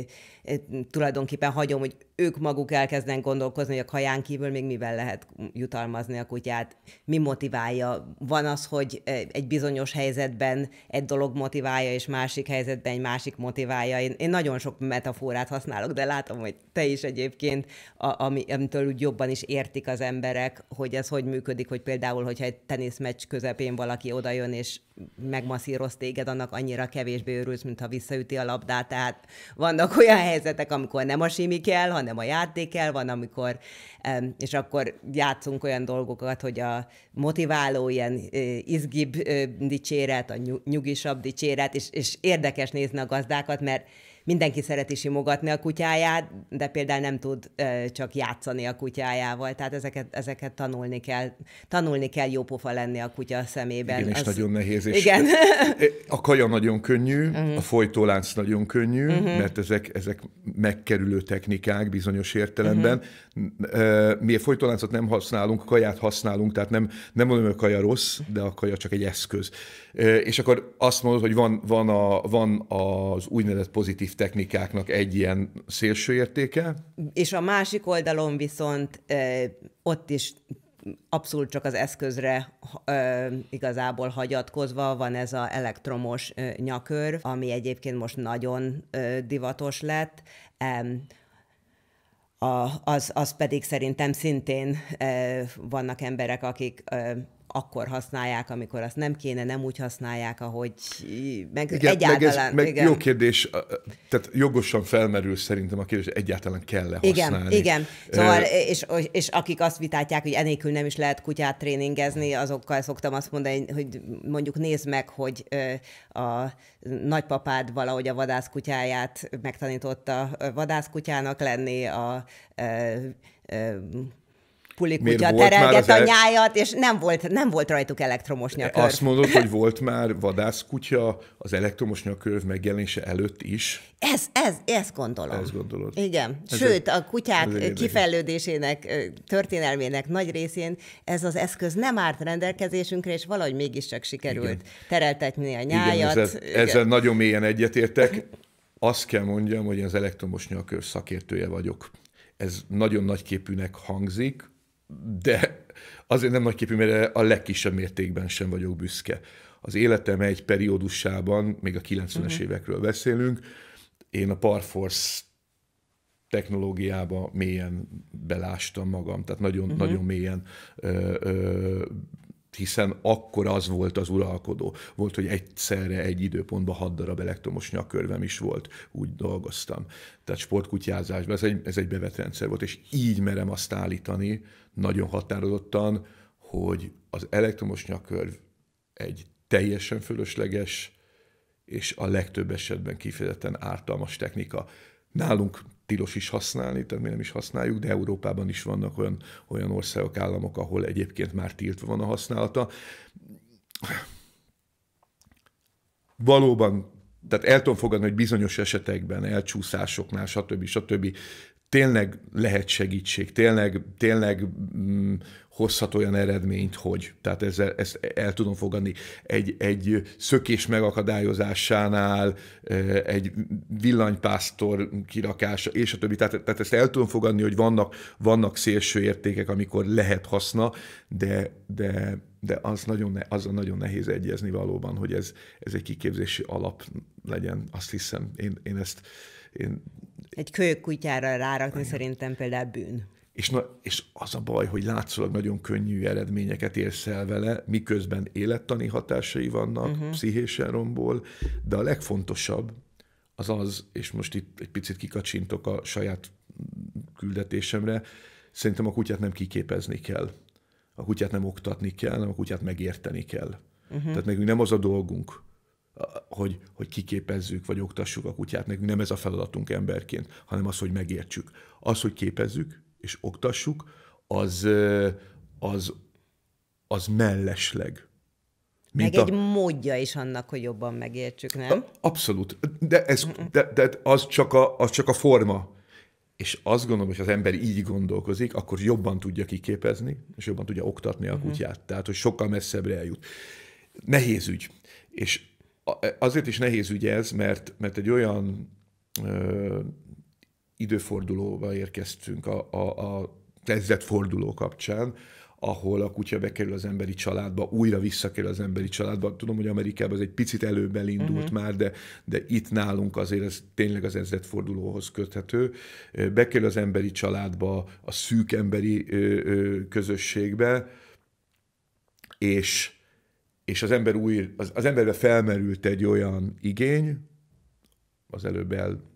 ö, tulajdonképpen hagyom, hogy ők maguk elkezdenek gondolkozni, hogy a kaján kívül még mivel lehet jutalmazni a kutyát, mi motiválja. Van az, hogy e, egy bizonyos helyzetben egy dolog motiválja, és másik helyzetben egy másik motiválja. Én, én nagyon sok metaforát használok, de látom, hogy te is egyébként, a, ami, amitől úgy jobban is értik az emberek, hogy ez hogy működik, hogy például, hogyha egy teniszmeccs közepén valaki odajön, és megmasszíroz téged, annak annyira kevésbé örülsz, mintha visszaüti a labdát. Tehát vannak olyan helyzetek, amikor nem a simi kell, hanem a játék kell, van, amikor, és akkor játszunk olyan dolgokat, hogy a motiváló, ilyen izgibb dicséret, a nyugisabb dicséret, és, és érdekes nézni a gazdákat, mert mindenki szereti simogatni a kutyáját, de például nem tud ö, csak játszani a kutyájával, tehát ezeket, ezeket tanulni kell, tanulni kell pofa lenni a kutya szemében. Igen, Az... és nagyon nehéz. És igen. *laughs* E, a kaja nagyon könnyű, uh-huh. a folytólánc nagyon könnyű, uh-huh. mert ezek, ezek megkerülő technikák bizonyos értelemben. Uh-huh. Mi a folytóláncot nem használunk, kaját használunk, tehát nem, nem mondom, hogy a kaja rossz, de a kaja csak egy eszköz. És akkor azt mondod, hogy van, van, a, van az úgynevezett pozitív technikáknak egy ilyen szélső értéke. És a másik oldalon viszont ott is abszolút csak az eszközre ö, igazából hagyatkozva van ez a elektromos ö, nyakör, ami egyébként most nagyon ö, divatos lett. Ö, a, az, az pedig szerintem szintén ö, vannak emberek, akik ö, akkor használják, amikor azt nem kéne, nem úgy használják, ahogy meg igen, egyáltalán... Meg ez, meg igen. jó kérdés, tehát jogosan felmerül szerintem a kérdés, hogy egyáltalán kell-e használni. Igen, igen. Szóval, és, és akik azt vitátják, hogy enélkül nem is lehet kutyát tréningezni, azokkal szoktam azt mondani, hogy mondjuk nézd meg, hogy a nagypapád valahogy a vadászkutyáját megtanította vadászkutyának lenni, a pulik Miért terelget a nyájat, és nem volt, nem volt rajtuk elektromos nyakörv. Azt mondod, hogy volt már vadászkutya az elektromos nyakörv megjelenése előtt is? Ez, ez, ezt gondolom. Ezt gondolod. Igen. Ez Sőt, a kutyák kifejlődésének, történelmének nagy részén ez az eszköz nem árt rendelkezésünkre, és valahogy mégiscsak sikerült Igen. tereltetni a nyájat. Igen, ezzel, Igen. ezzel nagyon mélyen egyetértek. Azt kell mondjam, hogy az elektromos nyakörv szakértője vagyok ez nagyon nagyképűnek hangzik, de azért nem nagyképű, mert a legkisebb mértékben sem vagyok büszke. Az életem egy periódusában, még a 90-es uh-huh. Mhm. évekről beszélünk, én a Parforce technológiába mélyen belástam magam, tehát nagyon, uh-huh. nagyon mélyen ö, ö, hiszen akkor az volt az uralkodó. Volt, hogy egyszerre egy időpontban hat darab elektromos nyakörvem is volt, úgy dolgoztam. Tehát sportkutyázásban ez egy, ez egy bevett rendszer volt, és így merem azt állítani nagyon határozottan, hogy az elektromos nyakörv egy teljesen fölösleges, és a legtöbb esetben kifejezetten ártalmas technika. Nálunk tilos is használni, tehát mi nem is használjuk, de Európában is vannak olyan, olyan országok, államok, ahol egyébként már tiltva van a használata. Valóban, tehát el tudom fogadni, hogy bizonyos esetekben, elcsúszásoknál, stb. stb. tényleg lehet segítség, tényleg, tényleg mm, hozhat olyan eredményt, hogy. Tehát ezzel, ezt el tudom fogadni. Egy, egy szökés megakadályozásánál, e, egy villanypásztor kirakása, és a többi. Tehát, tehát ezt el tudom fogadni, hogy vannak, vannak szélső értékek, amikor lehet haszna, de, de de az nagyon, ne, a nagyon nehéz egyezni valóban, hogy ez, ez egy kiképzési alap legyen. Azt hiszem, én, én ezt... Én... Egy kölyök kutyára rárakni Igen. szerintem például bűn. És, na, és az a baj, hogy látszólag nagyon könnyű eredményeket érsz el vele, miközben élettani hatásai vannak, uh-huh. pszichésen rombol, de a legfontosabb az az, és most itt egy picit kikacsintok a saját küldetésemre, szerintem a kutyát nem kiképezni kell. A kutyát nem oktatni kell, hanem a kutyát megérteni kell. Uh-huh. Tehát nekünk nem az a dolgunk, hogy, hogy kiképezzük, vagy oktassuk a kutyát. Nekünk nem ez a feladatunk emberként, hanem az, hogy megértsük. Az, hogy képezzük, és oktassuk, az, az, az mellesleg. Mint Meg a... egy módja is annak, hogy jobban megértsük, nem? Abszolút. De, ez, de, de az, csak a, az csak a forma. És azt gondolom, hogy ha az ember így gondolkozik, akkor jobban tudja kiképezni, és jobban tudja oktatni a mhm. kutyát. Uh-huh. Tehát, hogy sokkal messzebbre eljut. Nehéz ügy. És azért is nehéz ügy ez, mert, mert egy olyan ö, időfordulóba érkeztünk a, a, a kezdetforduló kapcsán, ahol a kutya bekerül az emberi családba, újra visszakerül az emberi családba. Tudom, hogy Amerikában ez egy picit előbb elindult uh-huh. már, de, de itt nálunk azért ez tényleg az ezredfordulóhoz köthető. Bekerül az emberi családba, a szűk emberi ö, ö, közösségbe, és, és az, ember új, az, az emberbe felmerült egy olyan igény, az előbb el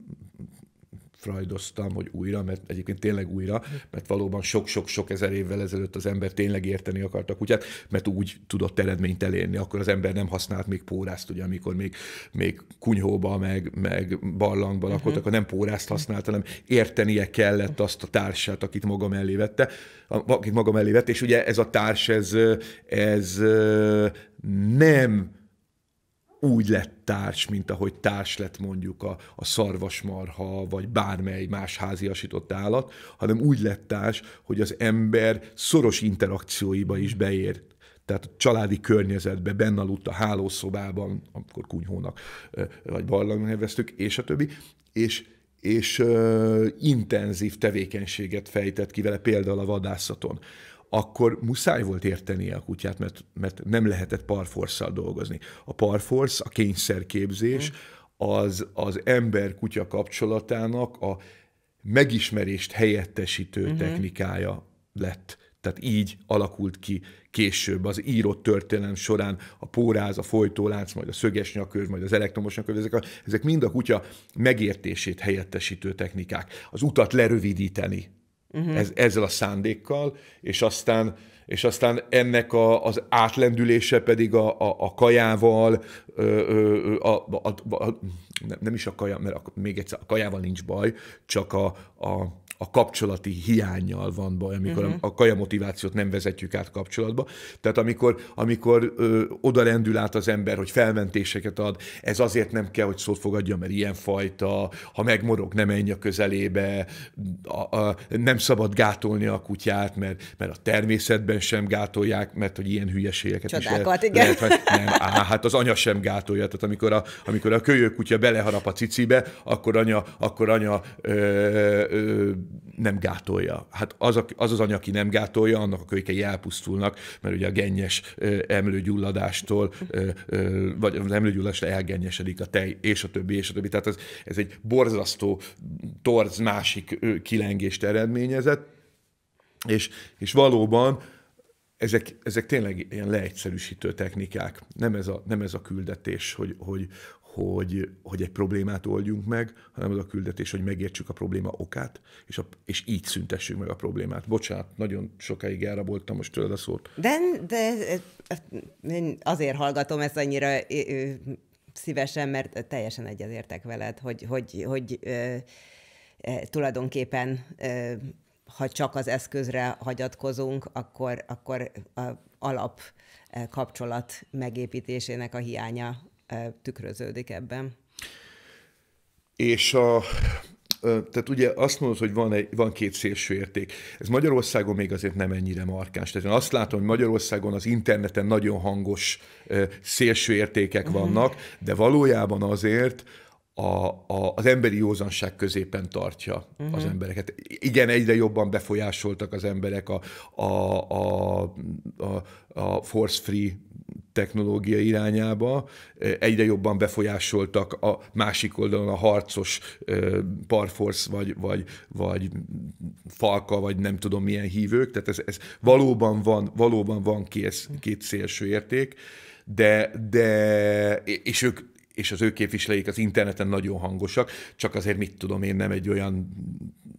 freudoztam, hogy újra, mert egyébként tényleg újra, mert valóban sok-sok-sok ezer évvel ezelőtt az ember tényleg érteni akartak, a kutyát, mert úgy tudott eredményt elérni. Akkor az ember nem használt még pórázt, ugye, amikor még, még kunyhóba, meg, meg barlangba lakott, uh-huh. akkor nem pórázt használt, hanem értenie kellett azt a társát, akit maga mellé vette, akit maga mellé vette, és ugye ez a társ, ez, ez nem úgy lett társ, mint ahogy társ lett mondjuk a, a szarvasmarha, vagy bármely más háziasított állat, hanem úgy lett társ, hogy az ember szoros interakcióiba is beért tehát a családi környezetbe, benne aludt a hálószobában, akkor kunyhónak, vagy barlangnak neveztük, és a többi, és, és ö, intenzív tevékenységet fejtett ki vele, például a vadászaton akkor muszáj volt értenie a kutyát, mert, mert nem lehetett parforszal dolgozni. A parforsz, a kényszerképzés, az az ember-kutya kapcsolatának a megismerést helyettesítő uh-huh. technikája lett. Tehát így alakult ki később az írott történelem során a póráz, a folytólánc, majd a szöges nyakör, majd az elektromos nyakör, ezek, a, ezek mind a kutya megértését helyettesítő technikák. Az utat lerövidíteni uh-huh. ez, ezzel a szándékkal, és aztán és aztán ennek a, az átlendülése pedig a, a, a kajával, a, a, a, a, nem is a kaja, mert a, még egyszer, a kajával nincs baj, csak a, a a kapcsolati hiányjal van baj, amikor uh-huh. a mhm. kaja motivációt nem vezetjük át kapcsolatba. Tehát amikor, amikor ö, oda rendül át az ember, hogy felmentéseket ad, ez azért nem kell, hogy szót fogadja, mert ilyen fajta, ha megmorog, nem menj a közelébe, a, a, nem szabad gátolni a kutyát, mert, mert a természetben sem gátolják, mert hogy ilyen hülyeségeket is lehet, igen. Lehet, nem, á, hát az anya sem gátolja, tehát amikor a, amikor a kölyök kutya beleharap a cicibe, akkor anya, akkor anya ö, ö, nem gátolja. Hát az, a, az az anya, aki nem gátolja, annak a kölykei elpusztulnak, mert ugye a gennyes emlőgyulladástól, vagy az emlőgyulladástól elgennyesedik a tej, és a többi, és a többi. Tehát ez, ez egy borzasztó torz másik kilengést eredményezett, és, és valóban ezek, ezek tényleg ilyen leegyszerűsítő technikák. Nem ez a, nem ez a küldetés, hogy, hogy, hogy, hogy egy problémát oldjunk meg, hanem az a küldetés, hogy megértsük a probléma okát, és, a, és így szüntessük meg a problémát. Bocsánat, nagyon sokáig elraboltam most tőled a szót. De, de én azért hallgatom ezt annyira szívesen, mert teljesen egyetértek veled, hogy, hogy, hogy tulajdonképpen ha csak az eszközre hagyatkozunk, akkor, akkor a alap kapcsolat megépítésének a hiánya E, tükröződik ebben. És a, tehát ugye azt mondod, hogy van, egy, van két szélső érték. Ez Magyarországon még azért nem ennyire markáns. Tehát én azt látom, hogy Magyarországon az interneten nagyon hangos szélső értékek mhm. vannak, de valójában azért a, a, az emberi józanság középen tartja uh-huh. az mhm. embereket. Igen, egyre jobban befolyásoltak az emberek a, a, a, a, a force-free technológia irányába, egyre jobban befolyásoltak a másik oldalon a harcos parforce, vagy, vagy, vagy falka, vagy nem tudom milyen hívők, tehát ez, ez valóban van, valóban van két, két szélső érték, de, de és ők és az ő képviselőik az interneten nagyon hangosak, csak azért mit tudom én, nem egy olyan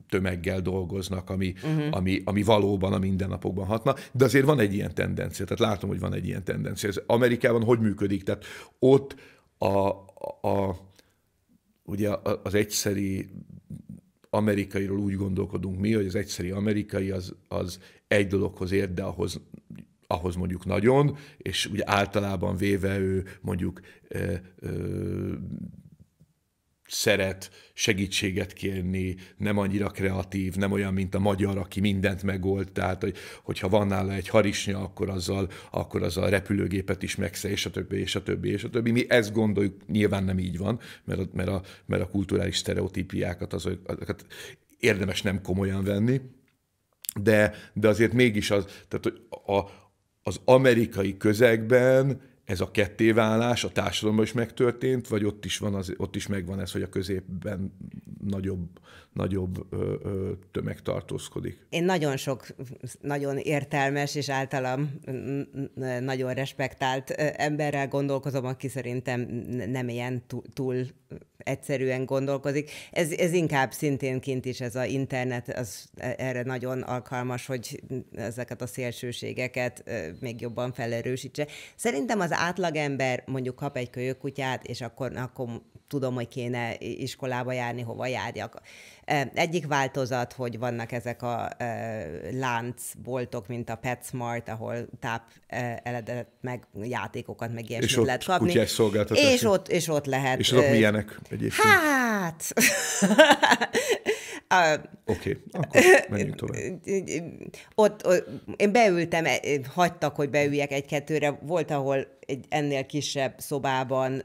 tömeggel dolgoznak, ami, uh-huh. ami, ami valóban a mindennapokban hatna, de azért van egy ilyen tendencia, tehát látom, hogy van egy ilyen tendencia. Ez Amerikában hogy működik? Tehát ott a, a, a ugye az egyszeri amerikairól úgy gondolkodunk mi, hogy az egyszeri amerikai az, az egy dologhoz ért, de ahhoz ahhoz mondjuk nagyon, és úgy általában véve ő mondjuk ö, ö, szeret segítséget kérni, nem annyira kreatív, nem olyan, mint a magyar, aki mindent megold, tehát hogy, hogyha van nála egy harisnya, akkor azzal, akkor azzal repülőgépet is megszer, és a többi, és a többi, és a többi. Mi ezt gondoljuk, nyilván nem így van, mert a, mert a, mert a kulturális sztereotípiákat azokat érdemes nem komolyan venni, de, de azért mégis az, tehát a, a az amerikai közegben ez a kettéválás a társadalomban is megtörtént, vagy ott is, van az, ott is megvan ez, hogy a középben nagyobb, nagyobb ö, ö, tömeg tartózkodik? Én nagyon sok, nagyon értelmes és általam nagyon respektált emberrel gondolkozom, aki szerintem nem ilyen túl, túl egyszerűen gondolkozik. Ez, ez inkább szintén kint is ez a internet, az e-, erre nagyon alkalmas, hogy ezeket a szélsőségeket még jobban felerősítse. Szerintem az átlagember mondjuk kap egy kölyökutyát, és akkor, akkor tudom, hogy kéne iskolába járni, hova járjak. Egyik változat, hogy vannak ezek a láncboltok, mint a PetSmart, ahol táp eledet, meg játékokat, meg ilyesmit és ott lehet kapni. És ott, és ott lehet. És azok milyenek egyébként? Hát! *laughs* Oké, okay, akkor menjünk tovább. *laughs* Ott, ott, én beültem, e, hagytak, hogy beüljek egy-kettőre. Volt, ahol egy ennél kisebb szobában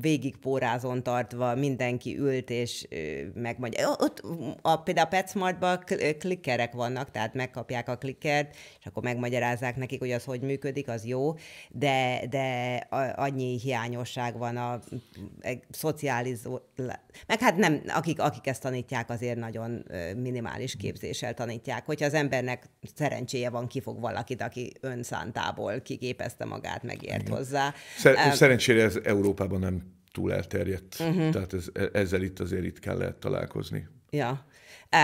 végig pórázon tartva mindenki ült, és megmondja. Ott a, például a PetSmartban klikkerek vannak, tehát megkapják a klikkert, és akkor megmagyarázzák nekik, hogy az hogy működik, az jó, de, de annyi hiányosság van a szocializó... Meg hát nem, akik, akik ezt tanítják, azért nagyon minimális képzéssel tanítják. Hogyha az embernek szerencséje van, ki fog valakit, aki önszántából kiképezte magát, megért. Igen. hozzá. Szer- szerencsére ez Európában nem túl elterjedt, uh-huh. tehát ez, e- ezzel itt azért kell lehet találkozni. Ja.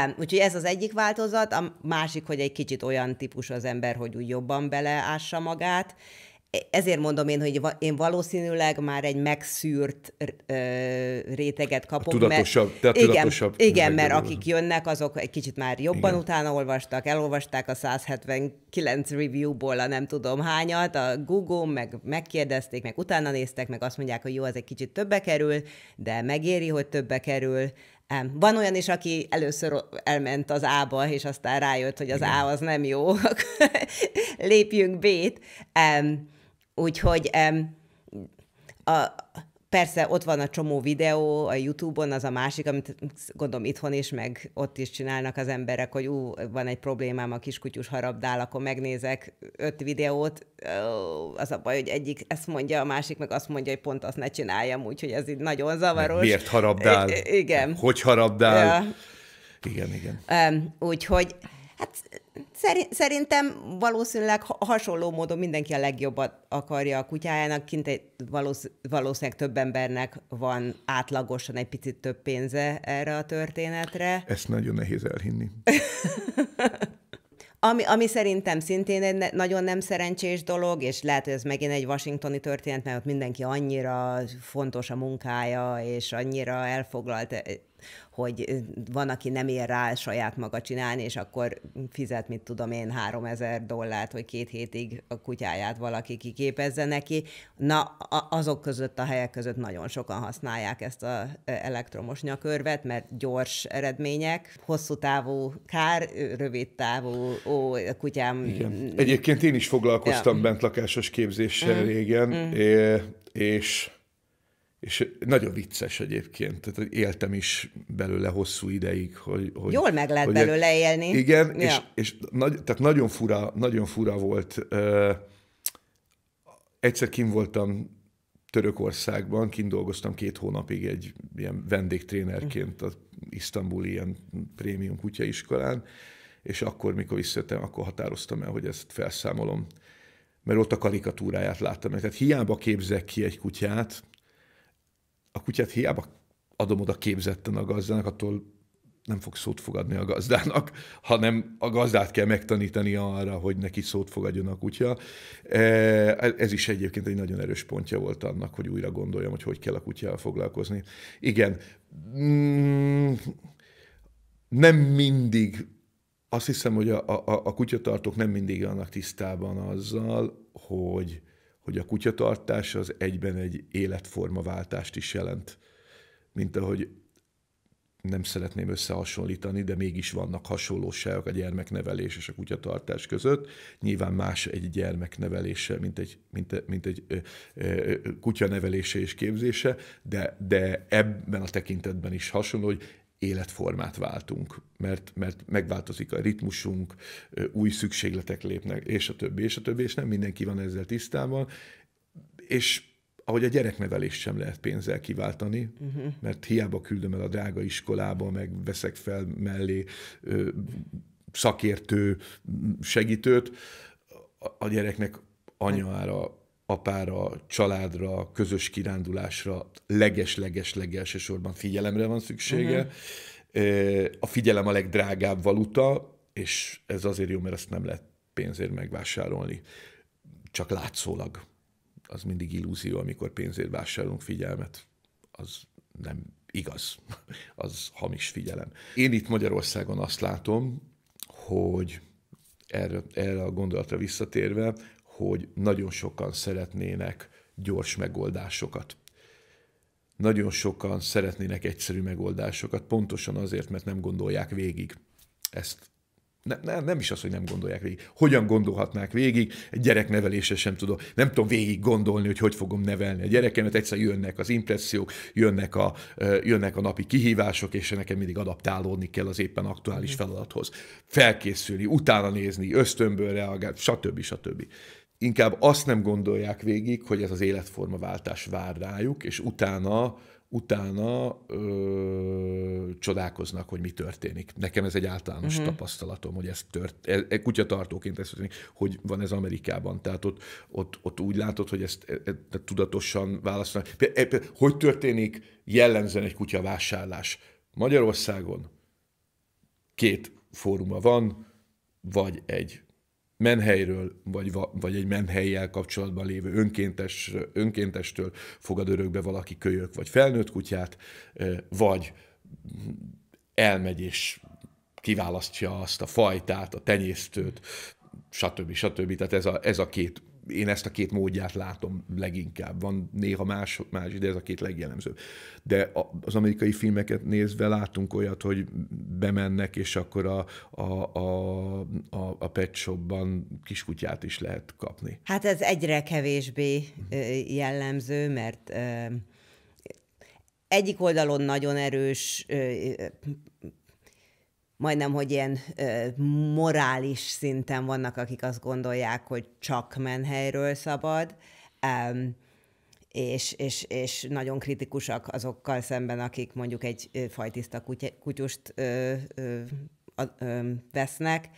Um, úgyhogy ez az egyik változat, a másik, hogy egy kicsit olyan típus az ember, hogy úgy jobban beleássa magát, ezért mondom én, hogy én valószínűleg már egy megszűrt réteget kapok. A tudatosabb, mert, tehát igen, tudatosabb. Igen, mert akik jönnek, azok egy kicsit már jobban igen. utána olvastak, elolvasták a 179 review review-ból a nem tudom hányat, a Google, meg megkérdezték, meg utána néztek, meg azt mondják, hogy jó, az egy kicsit többe kerül, de megéri, hogy többe kerül. Van olyan is, aki először elment az A-ba, és aztán rájött, hogy az Igen. A az nem jó, *laughs* lépjünk B-t. Úgyhogy a, persze ott van a csomó videó a YouTube-on, az a másik, amit gondolom itthon is, meg ott is csinálnak az emberek, hogy ú, van egy problémám a kiskutyus harabdál, akkor megnézek öt videót, az a baj, hogy egyik ezt mondja, a másik meg azt mondja, hogy pont azt ne csináljam, úgyhogy ez így nagyon zavaros. Miért harabdál? I- igen. Hogy harabdál? Ja. Igen, igen. Um, úgyhogy hát Szerintem valószínűleg hasonló módon mindenki a legjobbat akarja a kutyájának, kint egy valószínűleg több embernek van átlagosan egy picit több pénze erre a történetre. Ezt nagyon nehéz elhinni. *laughs* Ami, ami szerintem szintén egy nagyon nem szerencsés dolog, és lehet, hogy ez megint egy washingtoni történet, mert ott mindenki annyira fontos a munkája, és annyira elfoglalt hogy van, aki nem ér rá saját maga csinálni, és akkor fizet, mit tudom én, három ezer dollárt, hogy két hétig a kutyáját valaki kiképezze neki. Na, azok között, a helyek között nagyon sokan használják ezt az elektromos nyakörvet, mert gyors eredmények, hosszú távú kár, rövid távú, ó, a kutyám... Igen. Egyébként én is foglalkoztam ja. bentlakásos képzéssel mm. régen, mm. É- és és nagyon vicces egyébként, tehát hogy éltem is belőle hosszú ideig, hogy... hogy Jól meg lehet hogy belőle élni. Igen, ja. és, és nagy, tehát nagyon fura, nagyon fura volt. egyszer kim voltam Törökországban, kint dolgoztam két hónapig egy ilyen vendégtrénerként az isztambuli ilyen prémium kutyaiskolán, és akkor, mikor visszajöttem, akkor határoztam el, hogy ezt felszámolom. Mert ott a karikatúráját láttam. Tehát hiába képzek ki egy kutyát, a kutyát hiába adom oda képzetten a gazdának, attól nem fog szót fogadni a gazdának, hanem a gazdát kell megtanítani arra, hogy neki szót fogadjon a kutya. E, ez is egyébként egy nagyon erős pontja volt annak, hogy újra gondoljam, hogy hogy kell a kutyával foglalkozni. Igen, mm, nem mindig, azt hiszem, hogy a, a, a kutyatartók nem mindig vannak tisztában azzal, hogy hogy a kutyatartás az egyben egy életformaváltást is jelent. Mint ahogy nem szeretném összehasonlítani, de mégis vannak hasonlóságok a gyermeknevelés és a kutyatartás között. Nyilván más egy gyermeknevelése, mint egy, mint, mint egy ö, ö, kutyanevelése és képzése, de, de ebben a tekintetben is hasonló, hogy életformát váltunk, mert, mert megváltozik a ritmusunk, új szükségletek lépnek, és a többi, és a többi, és nem mindenki van ezzel tisztában, és ahogy a gyereknevelést sem lehet pénzzel kiváltani, uh-huh. mert hiába küldöm el a drága iskolába, meg veszek fel mellé ö, szakértő segítőt, a gyereknek anyára apára, családra, közös kirándulásra leges-leges-legelsősorban figyelemre van szüksége. Uh-huh. A figyelem a legdrágább valuta, és ez azért jó, mert ezt nem lehet pénzért megvásárolni. Csak látszólag. Az mindig illúzió, amikor pénzért vásárolunk figyelmet. Az nem igaz. *laughs* Az hamis figyelem. Én itt Magyarországon azt látom, hogy erre, erre a gondolatra visszatérve, hogy nagyon sokan szeretnének gyors megoldásokat. Nagyon sokan szeretnének egyszerű megoldásokat, pontosan azért, mert nem gondolják végig ezt ne, ne, nem is az, hogy nem gondolják végig. Hogyan gondolhatnák végig? Egy nevelése sem tudom. Nem tudom végig gondolni, hogy hogy fogom nevelni a gyerekemet. Egyszer jönnek az impressziók, jönnek a, jönnek a napi kihívások, és nekem mindig adaptálódni kell az éppen aktuális mhm. feladathoz. Felkészülni, utána nézni, ösztönből reagálni, stb. stb inkább azt nem gondolják végig, hogy ez az életformaváltás vár rájuk, és utána utána ö, csodálkoznak, hogy mi történik. Nekem ez egy általános uh-huh. tapasztalatom, hogy ez tört, e, e, kutyatartóként ez történik, hogy van ez Amerikában. Tehát ott, ott, ott úgy látod, hogy ezt e, e, tudatosan választanak. E, e, hogy történik jellemzően egy kutyavásárlás? Magyarországon két fóruma van, vagy egy menhelyről, vagy, vagy egy menhelyjel kapcsolatban lévő önkéntes, önkéntestől fogad örökbe valaki kölyök, vagy felnőtt kutyát, vagy elmegy és kiválasztja azt a fajtát, a tenyésztőt, stb. stb. Tehát ez a, ez a két én ezt a két módját látom leginkább. Van néha más, más de ez a két legjellemzőbb. De az amerikai filmeket nézve látunk olyat, hogy bemennek, és akkor a, a, a, a, a pet shopban kiskutyát is lehet kapni. Hát ez egyre kevésbé jellemző, mert egyik oldalon nagyon erős majdnem, hogy ilyen ö, morális szinten vannak, akik azt gondolják, hogy csak menhelyről szabad, um, és, és, és nagyon kritikusak azokkal szemben, akik mondjuk egy fajtiszta kuty- kutyust ö, ö, ö, vesznek.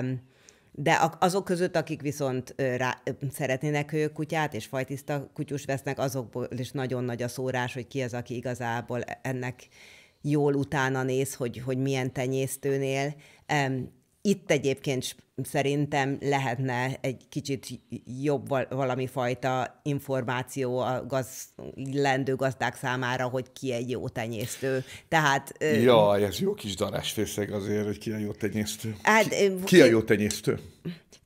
Um, de azok között, akik viszont rá, szeretnének kutyát, és fajtiszta kutyus vesznek, azokból is nagyon nagy a szórás, hogy ki az, aki igazából e-, ennek jól utána néz, hogy, hogy milyen tenyésztőnél. Itt egyébként szerintem lehetne egy kicsit jobb valami fajta információ a gaz, lendő gazdák számára, hogy ki egy jó tenyésztő. Tehát... Jaj, ez jó kis darásfészeg azért, hogy ki a jó tenyésztő. Hát, ki, ki a jó tenyésztő?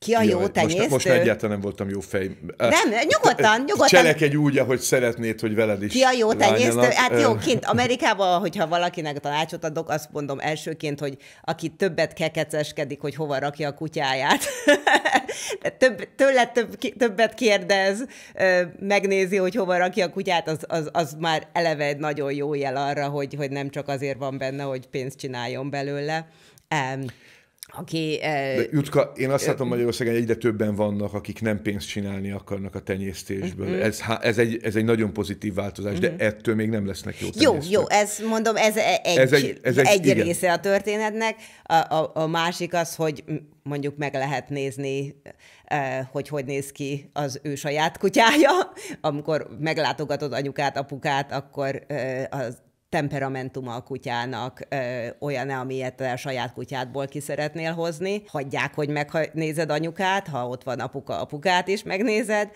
Ki a jó Jaj, tenyésztő? Most, most egyáltalán nem voltam jó fej. Nem, nyugodtan, nyugodtan. Cselekedj úgy, ahogy szeretnéd, hogy veled is Ki a jó tenyésztő? Hát jó, kint Amerikában, hogyha valakinek tanácsot adok, azt mondom elsőként, hogy aki többet kekeceskedik, hogy hova rakja a kutyáját. *laughs* Több, tőle több, többet kérdez, megnézi, hogy hova rakja a kutyát, az, az, az már eleve egy nagyon jó jel arra, hogy, hogy nem csak azért van benne, hogy pénzt csináljon belőle. Um, aki... De Jutka, én azt látom Magyarországon, egyre többen vannak, akik nem pénzt csinálni akarnak a tenyésztésből. Mm-hmm. Ez, ez, egy, ez egy nagyon pozitív változás, mm-hmm. de mhm. ettől még nem lesznek jó Jó, tenyésztők. jó, ez mondom, ez e-, egy, ez egy, ez egy, egy része a történetnek. A, a, a másik az, hogy mondjuk meg lehet nézni, hogy hogy néz ki az ő saját kutyája. Amikor meglátogatod anyukát, apukát, akkor az temperamentuma a kutyának ö, olyan, amilyet a saját kutyádból ki szeretnél hozni. Hagyják, hogy megnézed anyukát, ha ott van apuka, apukát is megnézed.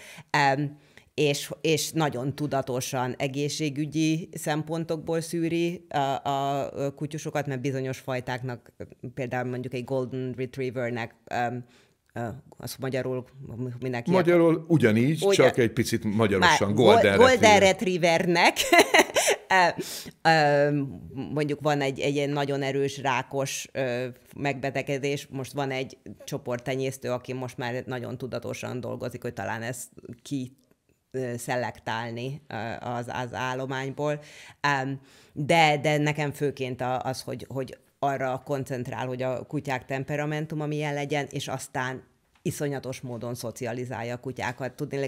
Um, és, és nagyon tudatosan egészségügyi szempontokból szűri a, a kutyusokat, mert bizonyos fajtáknak, például mondjuk egy Golden Retrievernek um, az magyarul mindenki. Magyarul ugyanígy, Ugyan... csak egy picit magyarosan. Már, golden, golden retriever. Retrievernek *laughs* E, e, mondjuk van egy, egy nagyon erős rákos megbetegedés, most van egy csoporttenyésztő, aki most már nagyon tudatosan dolgozik, hogy talán ezt ki szelektálni az, az állományból. E, de, de nekem főként az, hogy, hogy arra koncentrál, hogy a kutyák temperamentum, ami legyen, és aztán iszonyatos módon szocializálja a kutyákat. Tudni,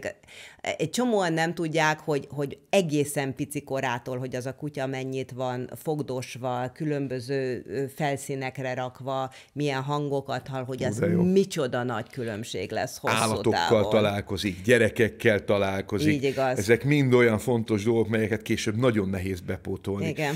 egy csomóan nem tudják, hogy, hogy egészen pici korától, hogy az a kutya mennyit van fogdosva, különböző felszínekre rakva, milyen hangokat hall, hogy ez micsoda nagy különbség lesz hosszú Állatokkal távon. találkozik, gyerekekkel találkozik. Így igaz. Ezek mind olyan fontos dolgok, melyeket később nagyon nehéz bepótolni. Igen.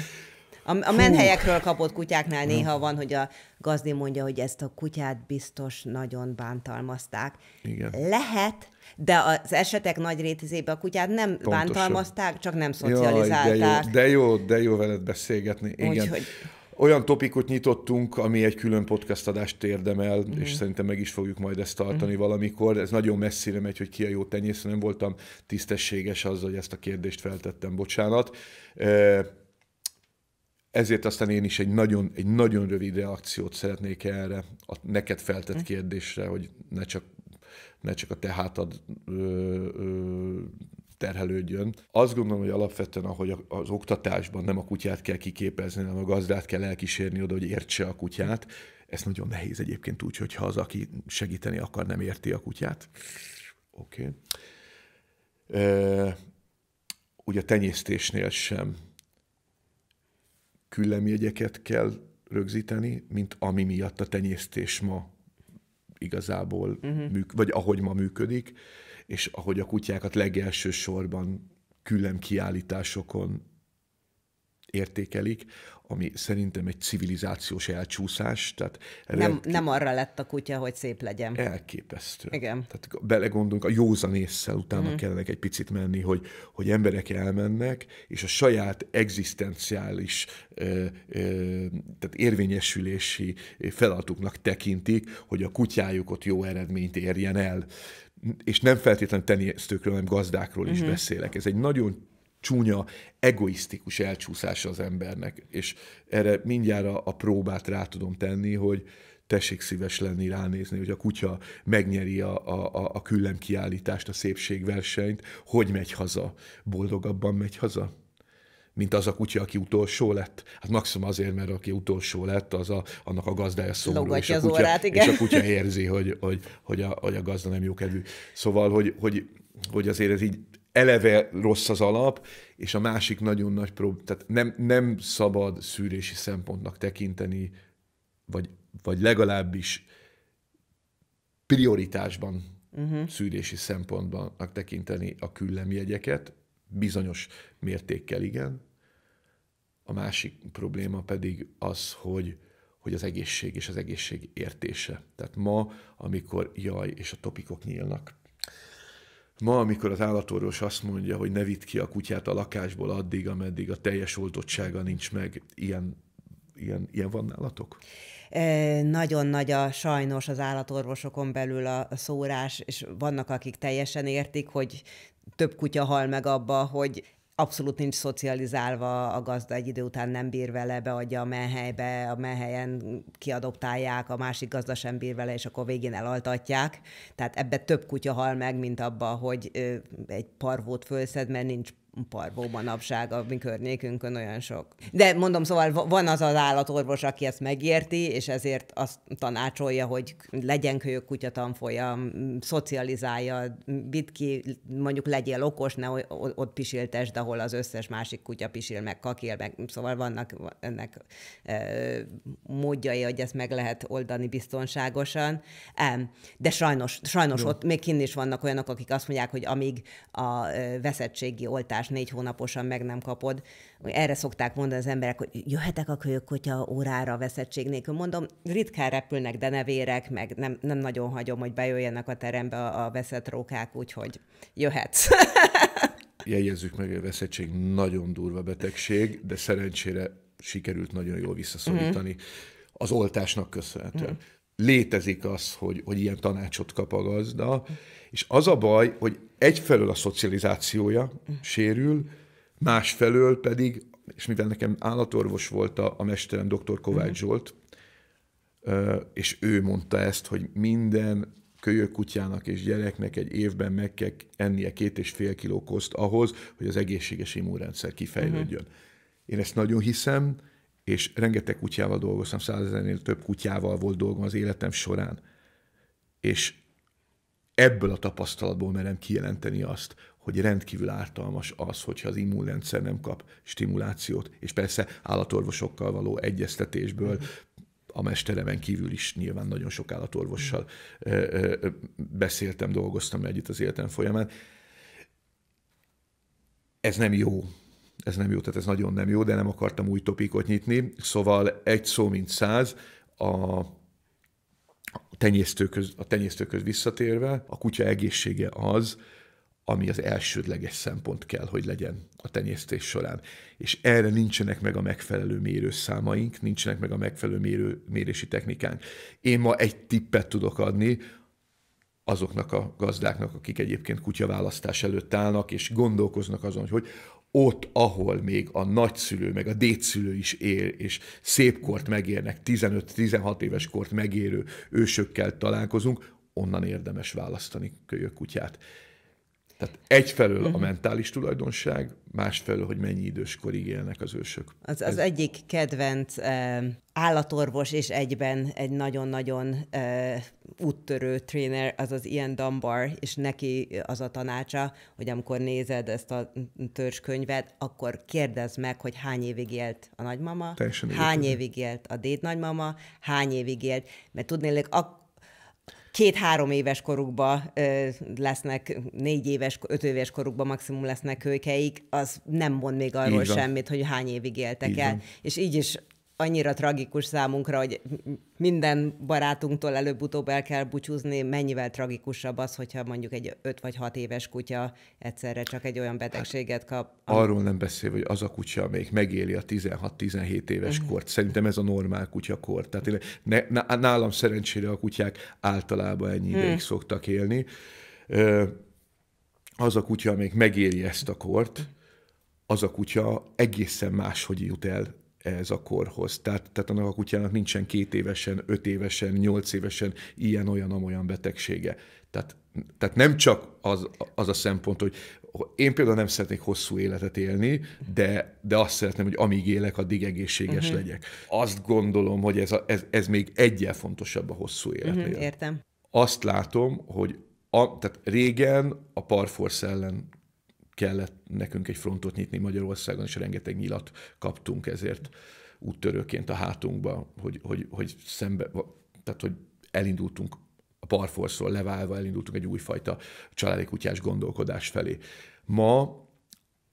A, a menhelyekről kapott kutyáknál néha van, hogy a gazdi mondja, hogy ezt a kutyát biztos nagyon bántalmazták. Igen. Lehet, de az esetek nagy részében a kutyát nem Pontosan. bántalmazták, csak nem szocializálták. Jaj, de, jó, de jó, de jó veled beszélgetni. Igen. hogy... Olyan topikot nyitottunk, ami egy külön podcast adást érdemel, mm. és szerintem meg is fogjuk majd ezt tartani mm. valamikor. Ez nagyon messzire megy, hogy ki a jó tenyész, nem voltam tisztességes azzal, hogy ezt a kérdést feltettem, bocsánat. Ezért aztán én is egy nagyon, egy nagyon rövid reakciót szeretnék erre, a neked feltett hm. kérdésre, hogy ne csak, ne csak a te hátad ö, ö, terhelődjön. Azt gondolom, hogy alapvetően, ahogy az oktatásban nem a kutyát kell kiképezni, hanem a gazdát kell elkísérni oda, hogy értse a kutyát. Ez nagyon nehéz egyébként úgy, hogyha az, aki segíteni akar, nem érti a kutyát. Oké. Okay. Ugye a tenyésztésnél sem küllemjegyeket kell rögzíteni, mint ami miatt a tenyésztés ma igazából, uh-huh. műk- vagy ahogy ma működik, és ahogy a kutyákat legelső sorban küllemkiállításokon értékelik, ami szerintem egy civilizációs elcsúszás. Tehát nem, elkép... nem arra lett a kutya, hogy szép legyen. Elképesztő. Igen. Tehát belegondolunk, a józan észre utána mm. kellene egy picit menni, hogy, hogy emberek elmennek, és a saját egzisztenciális, ö, ö, tehát érvényesülési feladatuknak tekintik, hogy a kutyájuk ott jó eredményt érjen el és nem feltétlenül tenyésztőkről, hanem gazdákról is uh-huh. beszélek. Ez egy nagyon csúnya, egoisztikus elcsúszása az embernek. És erre mindjárt a, próbát rá tudom tenni, hogy tessék szíves lenni ránézni, hogy a kutya megnyeri a, a, a küllem kiállítást, a szépségversenyt, hogy megy haza, boldogabban megy haza mint az a kutya, aki utolsó lett. Hát maximum azért, mert aki utolsó lett, az a, annak a gazdája szomorú, és a, kutya, órát, igen. és a kutya érzi, hogy, hogy, hogy, a, hogy a gazda nem jó kedvű. Szóval, hogy, hogy, hogy azért ez így eleve rossz az alap, és a másik nagyon nagy probléma, tehát nem, nem szabad szűrési szempontnak tekinteni, vagy, vagy legalábbis prioritásban uh-huh. szűrési szempontban tekinteni a küllemjegyeket, bizonyos mértékkel igen. A másik probléma pedig az, hogy, hogy az egészség és az egészség értése. Tehát ma, amikor jaj, és a topikok nyílnak, Ma, amikor az állatorvos azt mondja, hogy ne vidd ki a kutyát a lakásból addig, ameddig a teljes oltottsága nincs meg, ilyen, ilyen, ilyen van nálatok? E, nagyon nagy a sajnos az állatorvosokon belül a szórás, és vannak, akik teljesen értik, hogy több kutya hal meg abba, hogy abszolút nincs szocializálva, a gazda egy idő után nem bír vele, beadja a menhelybe, a menhelyen kiadoptálják, a másik gazda sem bír vele, és akkor végén elaltatják. Tehát ebbe több kutya hal meg, mint abba, hogy egy parvót fölszed, mert nincs manapság a mi környékünkön olyan sok. De mondom, szóval van az az állatorvos, aki ezt megérti, és ezért azt tanácsolja, hogy legyen kölyök kutya tanfolyam, szocializálja, vidd ki, mondjuk legyél okos, ne ott de ahol az összes másik kutya pisil, meg kakél, meg szóval vannak ennek módjai, hogy ezt meg lehet oldani biztonságosan. De sajnos, sajnos ott még kinn is vannak olyanok, akik azt mondják, hogy amíg a veszettségi oltás támogatást négy hónaposan meg nem kapod. Erre szokták mondani az emberek, hogy jöhetek a kölyök, hogyha órára veszettség nélkül. Mondom, ritkán repülnek denevérek, meg nem, nem nagyon hagyom, hogy bejöjjenek a terembe a, a veszett rókák, úgyhogy jöhetsz. *laughs* Jegyezzük meg, a veszettség nagyon durva betegség, de szerencsére sikerült nagyon jól visszaszorítani. Mm-hmm az oltásnak köszönhetően. Mm létezik az, hogy, hogy ilyen tanácsot kap a gazda, és az a baj, hogy egyfelől a szocializációja sérül, másfelől pedig, és mivel nekem állatorvos volt a, a mesterem, dr. Kovács mhm. Zsolt, és ő mondta ezt, hogy minden kölyök kutyának és gyereknek egy évben meg kell ennie két és fél kiló koszt ahhoz, hogy az egészséges immunrendszer kifejlődjön. Uh-huh. Én ezt nagyon hiszem, és rengeteg kutyával dolgoztam, százezernél több kutyával volt dolgom az életem során. És ebből a tapasztalatból merem kijelenteni azt, hogy rendkívül ártalmas az, hogyha az immunrendszer nem kap stimulációt, és persze állatorvosokkal való egyeztetésből, a mesteremen kívül is nyilván nagyon sok állatorvossal beszéltem, dolgoztam együtt az életem folyamán. Ez nem jó, ez nem jó, tehát ez nagyon nem jó, de nem akartam új topikot nyitni, szóval egy szó, mint száz, a tenyésztőköz, a tenyésztőköz visszatérve, a kutya egészsége az, ami az elsődleges szempont kell, hogy legyen a tenyésztés során. És erre nincsenek meg a megfelelő mérőszámaink, nincsenek meg a megfelelő mérő, mérési technikánk. Én ma egy tippet tudok adni azoknak a gazdáknak, akik egyébként kutyaválasztás előtt állnak, és gondolkoznak azon, hogy ott, ahol még a nagyszülő, meg a dédszülő is él, és szép kort megérnek, 15-16 éves kort megérő ősökkel találkozunk, onnan érdemes választani kölyök kutyát. Tehát egyfelől a mhm. mentális tulajdonság, másfelől, hogy mennyi időskorig élnek az ősök. Az, az Ez... egyik kedvenc eh, állatorvos és egyben egy nagyon-nagyon eh, úttörő tréner, az az Ian Dunbar, és neki az a tanácsa, hogy amikor nézed ezt a törzskönyvet, akkor kérdezd meg, hogy hány évig élt a nagymama, hány évig élt a déd nagymama? hány évig élt, mert tudnélek ak- két-három éves korukba lesznek, négy éves, öt éves korukba maximum lesznek kölykeik, az nem mond még arról semmit, hogy hány évig éltek így el. Van. És így is annyira tragikus számunkra, hogy minden barátunktól előbb-utóbb el kell búcsúzni, mennyivel tragikusabb az, hogyha mondjuk egy 5 vagy 6 éves kutya egyszerre csak egy olyan betegséget hát, kap. Hát, arról nem beszél, hogy az a kutya, amelyik megéli a 16-17 éves uh kort. Szerintem ez a normál kort. Tehát én, ne, nálam szerencsére a kutyák általában ennyi hmm. ideig szoktak élni. Az a kutya, amelyik megéli ezt a kort, hmm. az a kutya egészen máshogy jut el ez a korhoz. Tehát, tehát annak a kutyának nincsen két évesen, öt évesen, nyolc évesen ilyen olyan olyan betegsége. Tehát, tehát nem csak az, az a szempont, hogy én például nem szeretnék hosszú életet élni, de, de azt szeretném, hogy amíg élek, addig egészséges uh-huh. legyek. Azt gondolom, hogy ez, a, ez, ez még egyel fontosabb a hosszú mhm, életnél. Uh-huh, értem. Azt látom, hogy a, tehát régen a parforce ellen kellett nekünk egy frontot nyitni Magyarországon, és rengeteg nyilat kaptunk ezért úttörőként a hátunkba, hogy, hogy, hogy szembe, tehát hogy elindultunk a parforszról leválva, elindultunk egy újfajta családi kutyás gondolkodás felé. Ma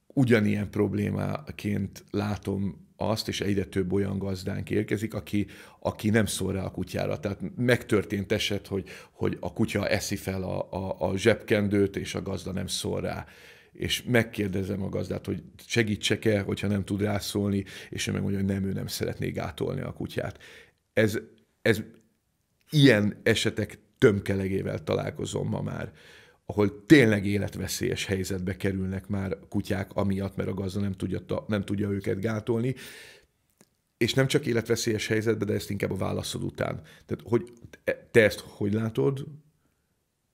ugyanilyen problémáként látom azt, és egyre több olyan gazdánk érkezik, aki, aki nem szól rá a kutyára. Tehát megtörtént eset, hogy, hogy a kutya eszi fel a, a, a zsebkendőt, és a gazda nem szól rá és megkérdezem a gazdát, hogy segítsek-e, hogyha nem tud rászólni, és ő megmondja, hogy nem, ő nem szeretné gátolni a kutyát. Ez, ez ilyen esetek tömkelegével találkozom ma már, ahol tényleg életveszélyes helyzetbe kerülnek már kutyák amiatt, mert a gazda nem tudja, nem tudja őket gátolni és nem csak életveszélyes helyzetbe, de ezt inkább a válaszod után. Tehát, hogy te ezt hogy látod,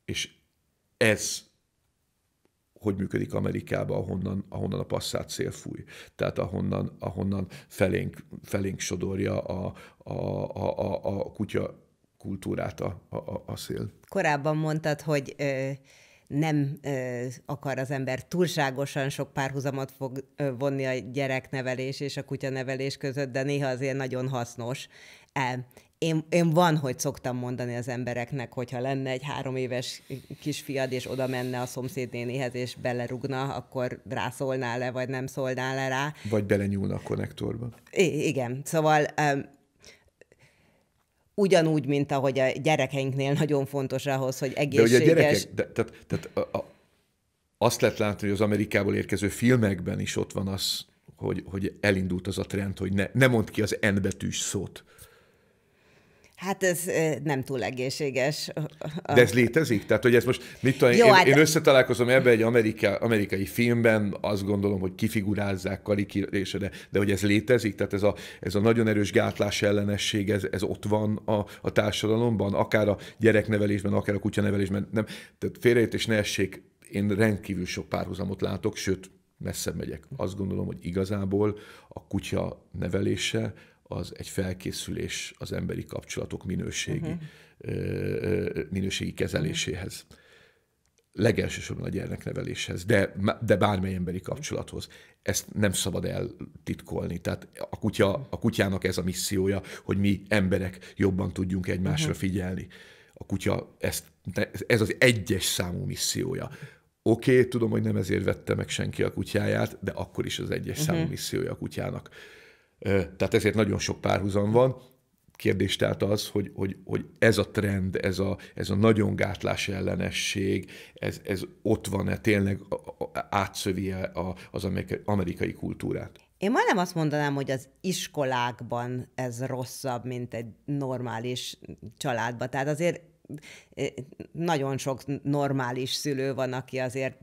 és ez hogy működik Amerikában, ahonnan, ahonnan a passzát szél fúj. Tehát ahonnan, ahonnan felénk, felénk sodorja a, a, a, a, a kutya kultúrát a, a, a szél. Korábban mondtad, hogy ö, nem ö, akar az ember túlságosan sok párhuzamot fog ö, vonni a gyereknevelés és a kutyanevelés között, de néha azért nagyon hasznos. E, én, én van, hogy szoktam mondani az embereknek, hogyha lenne egy három éves kisfiad, és oda menne a szomszédnénihez, és belerugna, akkor rászólná le, vagy nem szólná le rá. Vagy belenyúlna a konnektorba. I- igen, szóval um, ugyanúgy, mint ahogy a gyerekeinknél nagyon fontos ahhoz, hogy egészséges... De ugye a gyerekek, de, tehát, tehát a, a, azt lehet látni, hogy az Amerikából érkező filmekben is ott van az, hogy, hogy elindult az a trend, hogy ne, ne mondd ki az N betűs szót Hát ez nem túl egészséges. De ez létezik? Tehát, hogy ez most, mit tudom, Jó, én, hát... én összetalálkozom ebbe egy amerika, amerikai filmben, azt gondolom, hogy kifigurázzák karikírésre, de, de hogy ez létezik? Tehát ez a, ez a nagyon erős gátlás ellenesség, ez, ez ott van a, a társadalomban, akár a gyereknevelésben, akár a kutyanevelésben. Nem, tehát félreértés ne essék, én rendkívül sok párhuzamot látok, sőt, messzebb megyek. Azt gondolom, hogy igazából a kutya nevelése az egy felkészülés az emberi kapcsolatok minőségi, uh-huh. minőségi kezeléséhez. Uh-huh. Legelsősorban a gyermekneveléshez, de, de bármely emberi kapcsolathoz. Ezt nem szabad eltitkolni. Tehát a, kutya, a kutyának ez a missziója, hogy mi emberek jobban tudjunk egymásra uh-huh. figyelni. A kutya ezt, ez az egyes számú missziója. Oké, okay, tudom, hogy nem ezért vette meg senki a kutyáját, de akkor is az egyes uh-huh. számú missziója a kutyának tehát ezért nagyon sok párhuzam van. Kérdés tehát az, hogy, hogy, hogy ez a trend, ez a, ez a nagyon gátlás ellenesség, ez, ez ott van-e, tényleg átszövi -e az amerikai kultúrát? Én nem azt mondanám, hogy az iskolákban ez rosszabb, mint egy normális családban. Tehát azért eh, nagyon sok normális szülő van, aki azért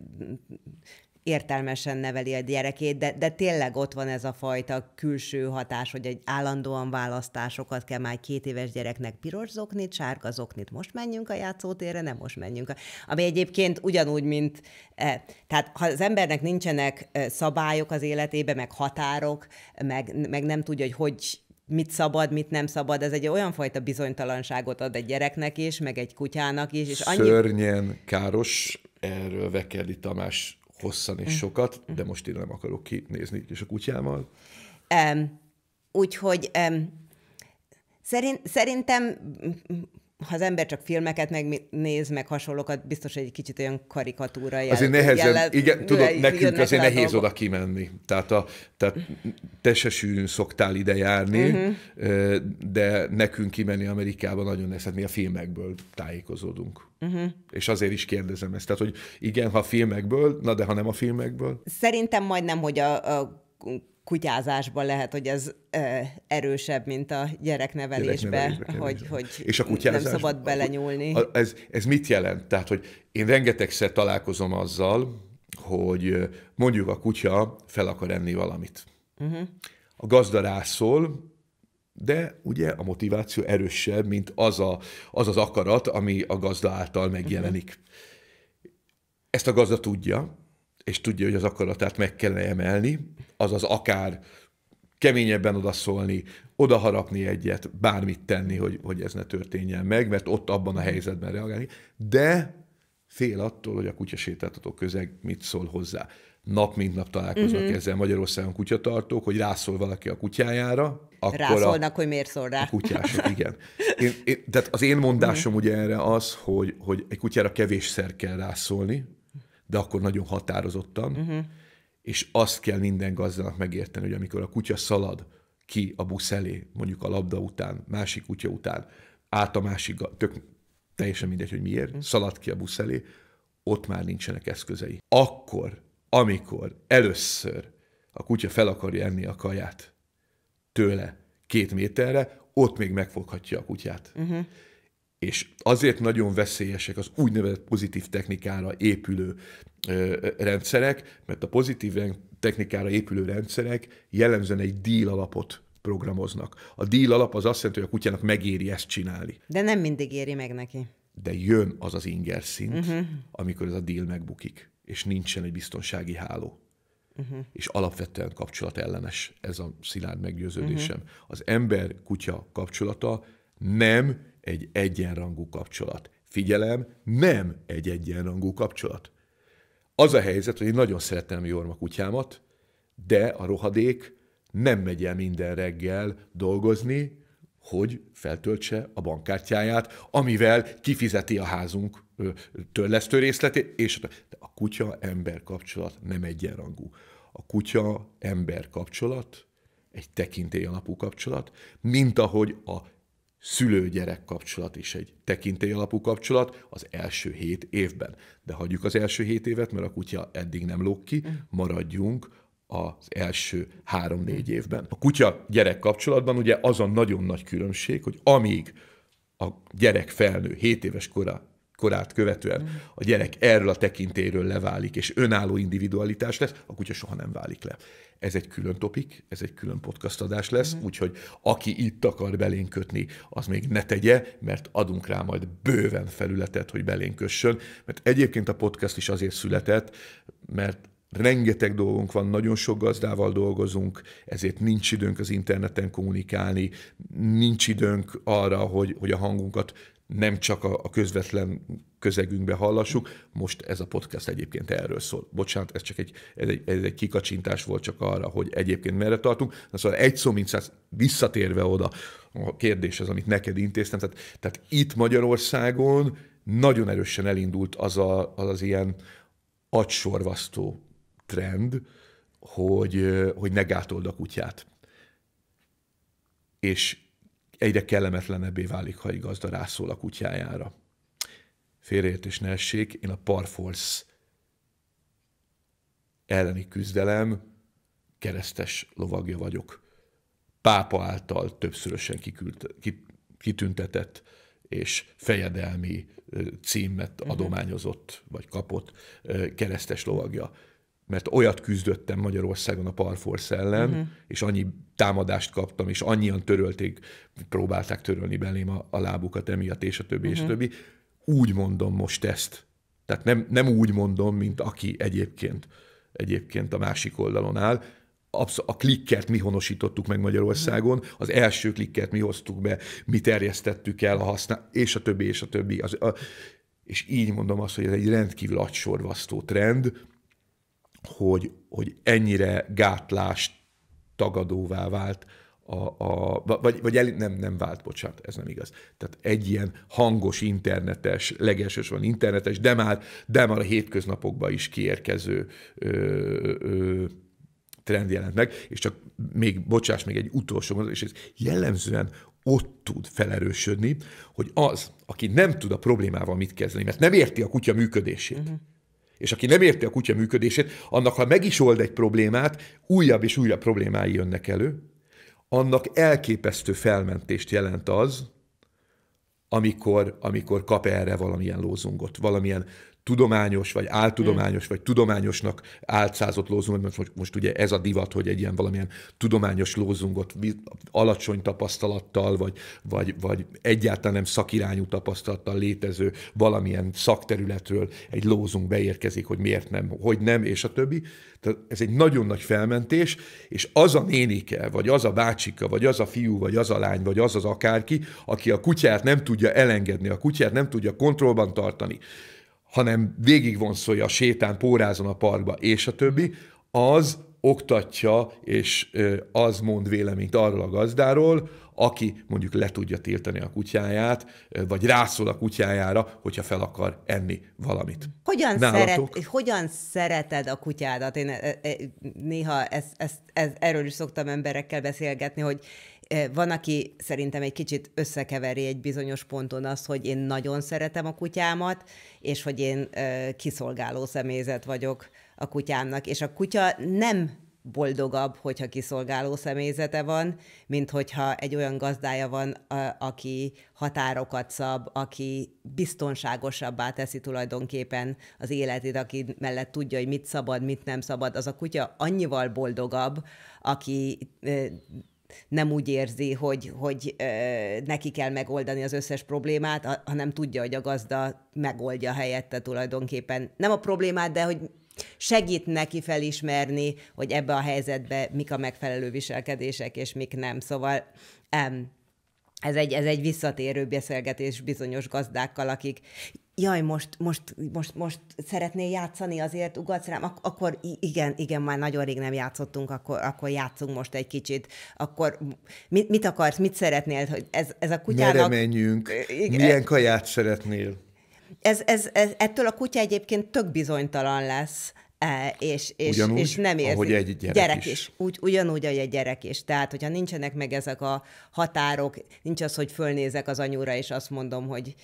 értelmesen neveli a gyerekét, de, de tényleg ott van ez a fajta külső hatás, hogy egy állandóan választásokat kell már két éves gyereknek piros zoknit, sárga zoknit, most menjünk a játszótérre, nem most menjünk. A... Ami egyébként ugyanúgy, mint, eh, tehát ha az embernek nincsenek e, szabályok az életébe, meg határok, meg, meg nem tudja, hogy hogy mit szabad, mit nem szabad, ez egy olyan fajta bizonytalanságot ad egy gyereknek is, meg egy kutyának is. És annyi... Szörnyen káros, erről Vekeli Tamás hosszan és mm. sokat, de mm. most én nem akarok kinézni és a kutyával. Um, úgyhogy um, szerint, szerintem ha az ember csak filmeket megnéz, meg hasonlókat, biztos, egy kicsit olyan karikatúra jel. Azért nehezen, jel, igen, tudod, nekünk azért nehéz dolgok. oda kimenni. Tehát, a, tehát te se sűrűn szoktál ide járni, uh-huh. de nekünk kimenni Amerikába nagyon nehéz, hát mi a filmekből tájékozódunk. Uh-huh. És azért is kérdezem ezt. Tehát, hogy igen, ha filmekből, na de ha nem a filmekből? Szerintem majdnem, hogy a, a kutyázásban lehet, hogy ez e, erősebb, mint a gyereknevelésbe, gyereknevelésbe hogy, hogy És a kutyázás, nem szabad belenyúlni. A, ez, ez mit jelent? Tehát, hogy én rengetegszer találkozom azzal, hogy mondjuk a kutya fel akar enni valamit. Uh-huh. A gazda rászól, de ugye a motiváció erősebb, mint az, a, az az akarat, ami a gazda által megjelenik. Uh-huh. Ezt a gazda tudja, és tudja, hogy az akaratát meg kellene emelni, azaz akár keményebben odaszólni, odaharapni egyet, bármit tenni, hogy, hogy ez ne történjen meg, mert ott abban a helyzetben reagálni, de fél attól, hogy a kutyasétáltató közeg mit szól hozzá. Nap mint nap találkoznak uh-huh. ezzel Magyarországon kutyatartók, hogy rászól valaki a kutyájára, akkor Rászólnak, a, hogy miért szól rá. A kutyások, igen. Én, én, tehát az én mondásom uh-huh. ugye erre az, hogy, hogy egy kutyára kevésszer kell rászólni, de akkor nagyon határozottan, uh-huh. és azt kell minden gazdának megérteni, hogy amikor a kutya szalad ki a busz elé, mondjuk a labda után, másik kutya után, át a másik, tök, teljesen mindegy, hogy miért, uh-huh. szalad ki a busz elé, ott már nincsenek eszközei. Akkor, amikor először a kutya fel akarja enni a kaját tőle két méterre, ott még megfoghatja a kutyát. Uh-huh és azért nagyon veszélyesek az úgynevezett pozitív technikára épülő rendszerek, mert a pozitív technikára épülő rendszerek jellemzően egy deal alapot programoznak. A deal alap az azt jelenti, hogy a kutyának megéri ezt csinálni. De nem mindig éri meg neki. De jön az az inger szint, uh-huh. amikor ez a deal megbukik, és nincsen egy biztonsági háló. Uh-huh. És alapvetően kapcsolat ellenes ez a szilárd meggyőződésem. Uh-huh. Az ember-kutya kapcsolata nem egy egyenrangú kapcsolat. Figyelem, nem egy egyenrangú kapcsolat. Az a helyzet, hogy én nagyon szeretem Jorma kutyámat, de a rohadék nem megy el minden reggel dolgozni, hogy feltöltse a bankkártyáját, amivel kifizeti a házunk törlesztő részletét, és a kutya-ember kapcsolat nem egyenrangú. A kutya-ember kapcsolat egy tekintély alapú kapcsolat, mint ahogy a szülő-gyerek kapcsolat is egy tekintély alapú kapcsolat az első hét évben. De hagyjuk az első hét évet, mert a kutya eddig nem lók ki, maradjunk az első három-négy évben. A kutya-gyerek kapcsolatban ugye az a nagyon nagy különbség, hogy amíg a gyerek felnő 7 éves kora korát követően mm. a gyerek erről a tekintéről leválik, és önálló individualitás lesz, a kutya soha nem válik le. Ez egy külön topik, ez egy külön podcast adás lesz, uh-huh. úgyhogy aki itt akar belénk kötni, az még ne tegye, mert adunk rá majd bőven felületet, hogy belénk kössön, mert egyébként a podcast is azért született, mert rengeteg dolgunk van, nagyon sok gazdával dolgozunk, ezért nincs időnk az interneten kommunikálni, nincs időnk arra, hogy, hogy a hangunkat nem csak a, közvetlen közegünkbe hallassuk. Most ez a podcast egyébként erről szól. Bocsánat, ez csak egy, ez egy, ez egy kikacsintás volt csak arra, hogy egyébként merre tartunk. Na, szóval egy szó, mint száz, visszatérve oda a kérdéshez, amit neked intéztem, tehát, tehát itt Magyarországon nagyon erősen elindult az a, az, az ilyen agysorvasztó trend, hogy, hogy gátold a kutyát. És egyre kellemetlenebbé válik, ha gazda rászól a kutyájára. Félreértés ne essék, én a Parforce elleni küzdelem keresztes lovagja vagyok. Pápa által többszörösen kiküld, kitüntetett és fejedelmi címet mhm. adományozott vagy kapott keresztes lovagja mert olyat küzdöttem Magyarországon a Parforce ellen, uh-huh. és annyi támadást kaptam, és annyian törölték, próbálták törölni belém a, a lábukat emiatt, és a többi, uh-huh. és a mhm. többi. Úgy mondom most ezt. Tehát nem, nem úgy mondom, mint aki egyébként egyébként a másik oldalon áll. Absz- a klikkert mi honosítottuk meg Magyarországon, mhm. az első klikkert mi hoztuk be, mi terjesztettük el a használ, és a többi, és a többi. Az, a, és így mondom azt, hogy ez egy rendkívül agysorvasztó trend, hogy, hogy ennyire gátlást tagadóvá vált, a, a, vagy, vagy el, nem, nem vált, bocsánat, ez nem igaz. Tehát egy ilyen hangos, internetes, van internetes, de már, de már a hétköznapokban is kiérkező ö, ö, trend jelent meg, és csak még, bocsáss, még egy utolsó mondat, és ez jellemzően ott tud felerősödni, hogy az, aki nem tud a problémával mit kezdeni, mert nem érti a kutya működését, uh-huh és aki nem érti a kutya működését, annak, ha meg is old egy problémát, újabb és újabb problémái jönnek elő, annak elképesztő felmentést jelent az, amikor, amikor kap erre valamilyen lózungot, valamilyen tudományos, vagy áltudományos, mm. vagy tudományosnak álcázott lózunk, mert most, most ugye ez a divat, hogy egy ilyen valamilyen tudományos lózungot alacsony tapasztalattal, vagy, vagy, vagy egyáltalán nem szakirányú tapasztalattal létező valamilyen szakterületről egy lózunk beérkezik, hogy miért nem, hogy nem, és a többi. Tehát ez egy nagyon nagy felmentés, és az a nénike, vagy az a bácsika, vagy az a fiú, vagy az a lány, vagy az az akárki, aki a kutyát nem tudja elengedni, a kutyát nem tudja kontrollban tartani, hanem végigvonszolja a sétán, pórázon a parkba, és a többi, az oktatja, és az mond véleményt arról a gazdáról, aki mondjuk le tudja tiltani a kutyáját, vagy rászól a kutyájára, hogyha fel akar enni valamit. Hogyan, Nálatok? szeret, hogyan szereted a kutyádat? Én néha ezt, ezt, ezt, erről is szoktam emberekkel beszélgetni, hogy van, aki szerintem egy kicsit összekeveri egy bizonyos ponton azt, hogy én nagyon szeretem a kutyámat, és hogy én kiszolgáló személyzet vagyok a kutyámnak, és a kutya nem boldogabb, hogyha kiszolgáló személyzete van, mint hogyha egy olyan gazdája van, aki határokat szab, aki biztonságosabbá teszi tulajdonképpen az életét, aki mellett tudja, hogy mit szabad, mit nem szabad. Az a kutya annyival boldogabb, aki nem úgy érzi, hogy, hogy ö, neki kell megoldani az összes problémát, hanem tudja, hogy a gazda megoldja helyette tulajdonképpen. Nem a problémát, de hogy segít neki felismerni, hogy ebbe a helyzetbe mik a megfelelő viselkedések, és mik nem. Szóval em, ez egy, ez egy visszatérő beszélgetés bizonyos gazdákkal, akik jaj, most, most, most, most szeretnél játszani, azért ugatsz rám, Ak- akkor igen, igen, már nagyon rég nem játszottunk, akkor, akkor játszunk most egy kicsit, akkor mit, mit akarsz, mit szeretnél, hogy ez, ez a kutyának... Merre menjünk, igen. milyen kaját szeretnél? Ez, ez, ez, ettől a kutya egyébként tök bizonytalan lesz, E, és, és, ugyanúgy, és nem érzi. Ahogy egy gyerek, gyerek is. is. Úgy, ugyanúgy, ahogy egy gyerek is. Tehát, hogyha nincsenek meg ezek a határok, nincs az, hogy fölnézek az anyóra, és azt mondom, hogy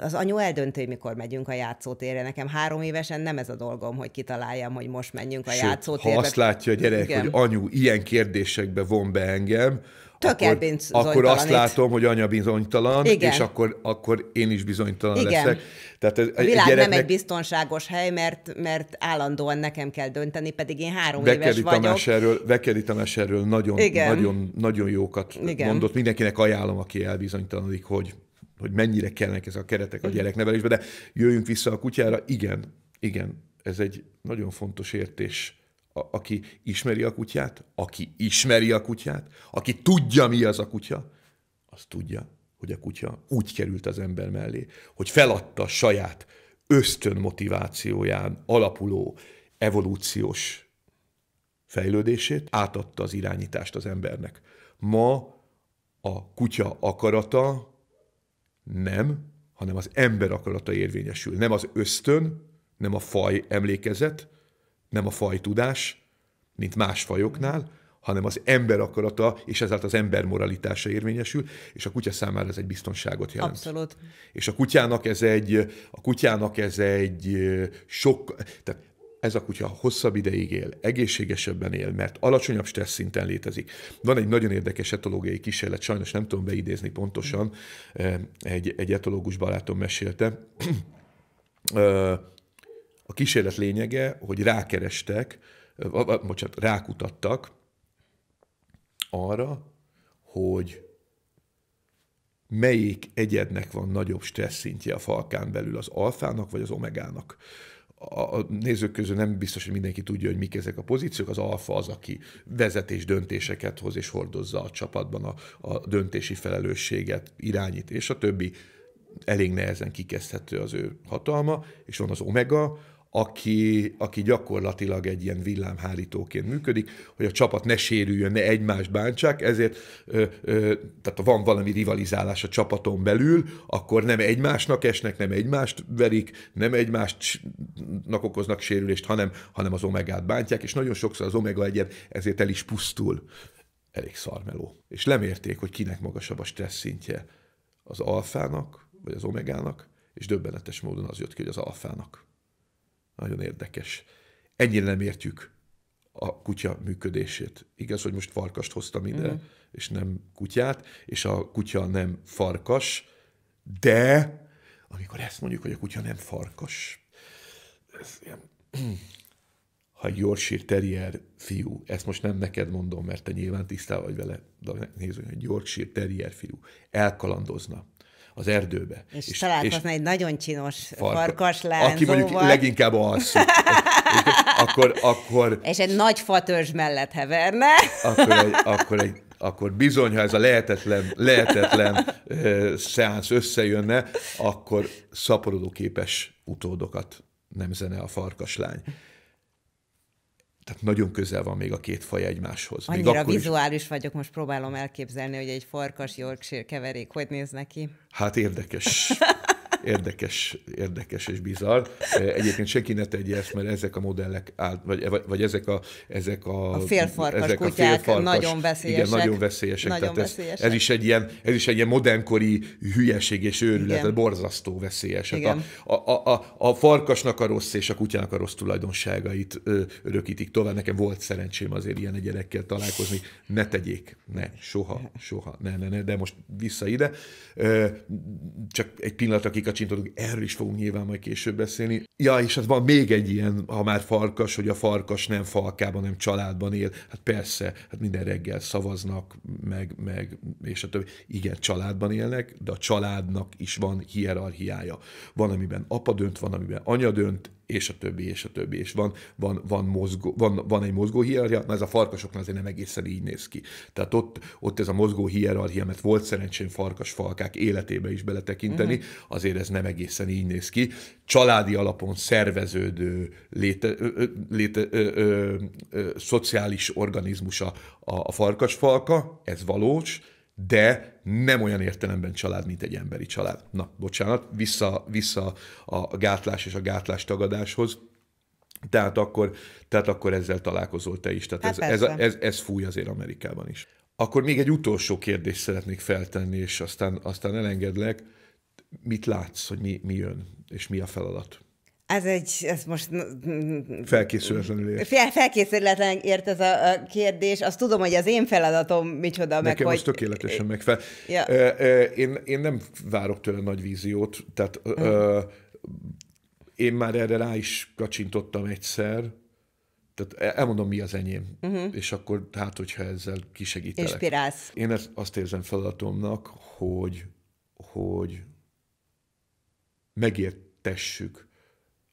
az anyu eldöntő, mikor megyünk a játszótérre. Nekem három évesen nem ez a dolgom, hogy kitaláljam, hogy most menjünk a Sőt, játszótérre. Ha azt látja a gyerek, Igen. hogy anyu ilyen kérdésekbe von be engem, Tök akkor, akkor azt látom, hogy anya bizonytalan, Igen. és akkor, akkor én is bizonytalan Igen. leszek. Tehát ez, a világ gyereknek... nem egy biztonságos hely, mert, mert állandóan nekem kell dönteni, pedig én három Bekeri éves Tamás vagyok. erről, Bekeri Tamás erről nagyon, nagyon, nagyon jókat Igen. mondott. Mindenkinek ajánlom, aki elbizonytalanodik, hogy, hogy mennyire kellnek ezek a keretek a gyereknevelésbe, de jöjjünk vissza a kutyára. Igen, igen, ez egy nagyon fontos értés a, aki ismeri a kutyát, aki ismeri a kutyát, aki tudja, mi az a kutya, az tudja, hogy a kutya úgy került az ember mellé, hogy feladta a saját ösztön motivációján alapuló evolúciós fejlődését, átadta az irányítást az embernek. Ma a kutya akarata nem, hanem az ember akarata érvényesül. Nem az ösztön, nem a faj emlékezet, nem a fajtudás, mint más fajoknál, hanem az ember akarata, és ezáltal az ember moralitása érvényesül, és a kutya számára ez egy biztonságot jelent. Abszolút. És a kutyának ez egy, a kutyának ez egy sok, tehát ez a kutya hosszabb ideig él, egészségesebben él, mert alacsonyabb stressz szinten létezik. Van egy nagyon érdekes etológiai kísérlet, sajnos nem tudom beidézni pontosan, egy, egy etológus barátom mesélte, *clears throat* A kísérlet lényege, hogy rákerestek, bocsánat, rákutattak arra, hogy melyik egyednek van nagyobb stressz szintje a falkán belül, az alfának vagy az omegának a nézők közül nem biztos, hogy mindenki tudja, hogy mik ezek a pozíciók. Az alfa az, aki vezetés döntéseket hoz és hordozza a csapatban a, a döntési felelősséget, irányít és a többi. Elég nehezen kikezdhető az ő hatalma, és van az omega, aki, aki gyakorlatilag egy ilyen villámhárítóként működik, hogy a csapat ne sérüljön, ne egymást bántsák, ezért ö, ö, tehát ha van valami rivalizálás a csapaton belül, akkor nem egymásnak esnek, nem egymást verik, nem egymástnak okoznak sérülést, hanem, hanem az omegát bántják, és nagyon sokszor az omega egyet ezért el is pusztul. Elég szarmeló. És lemérték, hogy kinek magasabb a stressz szintje, az alfának, vagy az omegának, és döbbenetes módon az jött ki, hogy az alfának. Nagyon érdekes. Ennyire nem értjük a kutya működését. Igaz, hogy most farkast hoztam ide, mm-hmm. és nem kutyát, és a kutya nem farkas, de amikor ezt mondjuk, hogy a kutya nem farkas, ez ilyen... *clears throat* ha egy Yorkshire Terrier fiú, ezt most nem neked mondom, mert te nyilván tisztá vagy vele, de nézzük, hogy egy Yorkshire Terrier fiú elkalandozna az erdőbe. És, és találkozna és egy nagyon csinos farka, farkas lánzóval. Aki mondjuk leginkább alszik. *laughs* akkor, akkor... És egy nagy fatörzs mellett heverne. akkor egy, akkor egy akkor bizony, ha ez a lehetetlen, lehetetlen uh, szeánsz összejönne, akkor szaporodóképes utódokat nem zene a farkaslány tehát nagyon közel van még a két faj egymáshoz. Annyira még akkor vizuális is... vagyok, most próbálom elképzelni, hogy egy farkas Yorkshire keverék hogy néz neki. Hát érdekes. *laughs* érdekes, érdekes és bizarr. E, egyébként senki ne tegye ezt, mert ezek a modellek, áll, vagy, vagy ezek a... Ezek a, a félfarkas ezek kutyák a félfarkas, nagyon veszélyesek. Igen, nagyon veszélyesek. Nagyon tehát veszélyesek. Ez, ez, is egy ilyen, ez is egy ilyen modernkori hülyeség és őrület, igen. borzasztó veszélyes. Hát igen. Hát a, a, a, a, farkasnak a rossz és a kutyának a rossz tulajdonságait örökítik tovább. Nekem volt szerencsém azért ilyen gyerekkel találkozni. Ne tegyék, ne, soha, soha, ne, ne, ne, de most vissza ide. csak egy pillanat, akik a kacsintottuk, erről is fogunk nyilván majd később beszélni. Ja, és hát van még egy ilyen, ha már farkas, hogy a farkas nem falkában, nem családban él. Hát persze, hát minden reggel szavaznak, meg, meg, és a többi. Igen, családban élnek, de a családnak is van hierarchiája. Van, amiben apa dönt, van, amiben anya dönt, és a többi, és a többi, és van, van, van, mozgó, van, van egy mozgó hierarchia, na ez a farkasoknál azért nem egészen így néz ki. Tehát ott, ott ez a mozgó hierarchia, mert volt szerencsém falkák életébe is beletekinteni, uh-huh. azért ez nem egészen így néz ki. Családi alapon szerveződő léte, léte, ö, ö, ö, szociális organizmusa a, a falka, ez valós, de nem olyan értelemben család, mint egy emberi család. Na, bocsánat, vissza, vissza a gátlás és a gátlás tagadáshoz. Tehát akkor, tehát akkor ezzel találkozol te is. Tehát hát ez, ez, ez, ez fúj azért Amerikában is. Akkor még egy utolsó kérdést szeretnék feltenni, és aztán, aztán elengedlek. Mit látsz, hogy mi, mi jön, és mi a feladat? Ez egy, ez most... Felkészületlenül ért. Fel, felkészületlen ért ez a, a kérdés. Azt tudom, hogy az én feladatom micsoda, Nekem meg hogy... Nekem tökéletesen megfel. Ja. Én, én nem várok tőle nagy víziót, tehát hmm. én már erre rá is kacsintottam egyszer, tehát e, elmondom, mi az enyém, uh-huh. és akkor hát, hogyha ezzel kisegítelek. Inspirálsz. Én ezt, azt érzem feladatomnak, hogy, hogy megértessük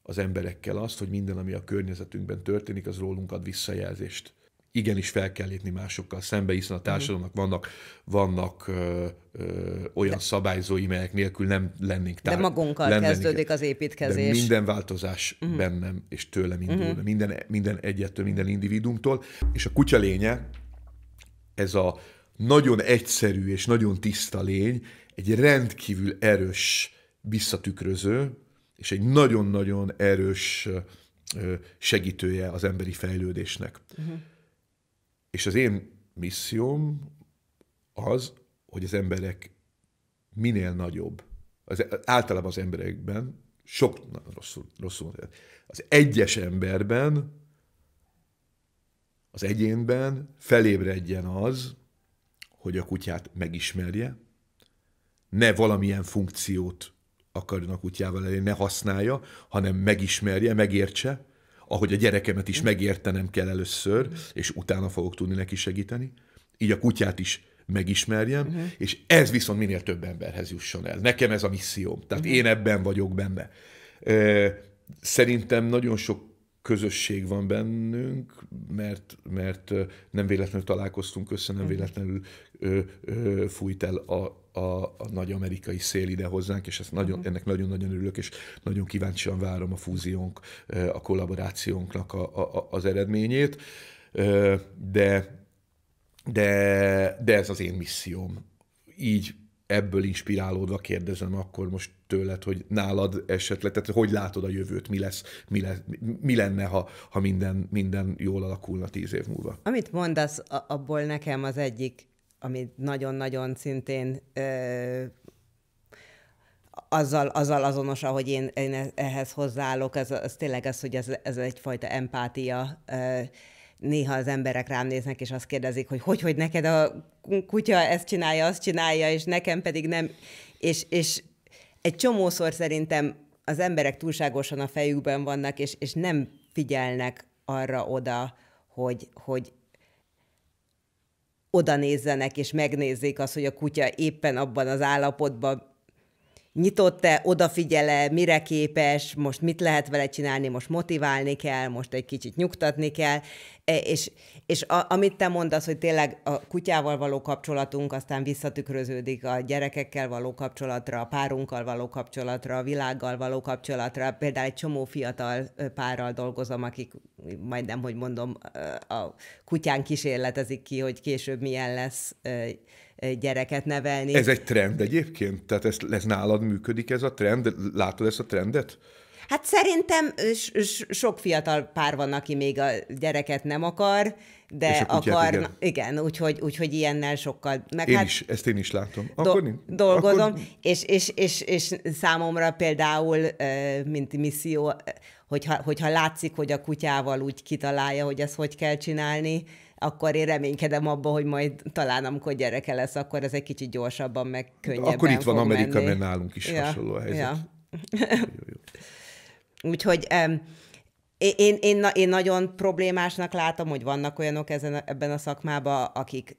az emberekkel azt, hogy minden, ami a környezetünkben történik, az rólunk ad visszajelzést. Igenis fel kell lépni másokkal szembe, hiszen a mhm. társadalomnak vannak, vannak ö, ö, olyan de, szabályzói, melyek nélkül nem lennénk tár... De magunkkal lennénk, kezdődik az építkezés. De minden változás uh-huh. bennem és tőlem indul, uh-huh. minden, minden egyettől, minden individumtól. És a kutya lénye, ez a nagyon egyszerű és nagyon tiszta lény, egy rendkívül erős visszatükröző, és egy nagyon-nagyon erős segítője az emberi fejlődésnek. Uh-huh. És az én misszióm az, hogy az emberek minél nagyobb, az, e, általában az emberekben, sok, na, rosszul, rosszul, az egyes emberben, az egyénben felébredjen az, hogy a kutyát megismerje, ne valamilyen funkciót akarnak útjával elérni, ne használja, hanem megismerje, megértse, ahogy a gyerekemet is megértenem kell először, és utána fogok tudni neki segíteni. Így a kutyát is megismerjem, uh-huh. és ez viszont minél több emberhez jusson el. Nekem ez a misszióm. Tehát uh-huh. én ebben vagyok benne. Szerintem nagyon sok közösség van bennünk, mert, mert nem véletlenül találkoztunk össze, nem mhm. véletlenül ö, ö, fújt el a, a, a nagy amerikai szél ide hozzánk, és ezt nagyon, mhm. ennek nagyon-nagyon örülök, és nagyon kíváncsian várom a fúziónk, a kollaborációnknak a, a, az eredményét, de, de, de ez az én misszióm. Így ebből inspirálódva kérdezem akkor most tőled, hogy nálad esetleg, tehát hogy látod a jövőt, mi lesz, mi, lesz, mi lenne, ha, ha minden, minden jól alakulna tíz év múlva? Amit mondasz, abból nekem az egyik ami nagyon-nagyon szintén ö, azzal, azzal azonos, ahogy én, én e, ehhez hozzáállok, az, az tényleg az, hogy ez, ez egyfajta empátia. Ö, néha az emberek rám néznek, és azt kérdezik, hogy hogy, hogy neked a kutya ezt csinálja, azt csinálja, és nekem pedig nem. És, és egy csomószor szerintem az emberek túlságosan a fejükben vannak, és, és nem figyelnek arra oda, hogy, hogy oda nézzenek és megnézzék azt, hogy a kutya éppen abban az állapotban nyitott-e, odafigyele, mire képes, most mit lehet vele csinálni, most motiválni kell, most egy kicsit nyugtatni kell. E, és, és a, amit te mondasz, hogy tényleg a kutyával való kapcsolatunk aztán visszatükröződik a gyerekekkel való kapcsolatra, a párunkkal való kapcsolatra, a világgal való kapcsolatra. Például egy csomó fiatal párral dolgozom, akik majdnem, hogy mondom, a kutyán kísérletezik ki, hogy később milyen lesz gyereket nevelni. Ez egy trend egyébként? Tehát ez, ez nálad működik ez a trend? Látod ezt a trendet? Hát szerintem sok fiatal pár van, aki még a gyereket nem akar, de akar. Igen, igen úgyhogy, úgyhogy ilyennel sokkal. Meg én hát, is, ezt én is látom. Akkor do, dolgozom, akkor... És, és, és, és számomra például, mint misszió, hogyha, hogyha látszik, hogy a kutyával úgy kitalálja, hogy ezt hogy kell csinálni, akkor én reménykedem abba, hogy majd talán, amikor gyereke lesz, akkor ez egy kicsit gyorsabban, meg könnyebben Akkor itt van Amerika, menni. mert nálunk is ja, hasonló a helyzet. Ja. Úgyhogy um, én, én, én nagyon problémásnak látom, hogy vannak olyanok ezen, ebben a szakmában, akik,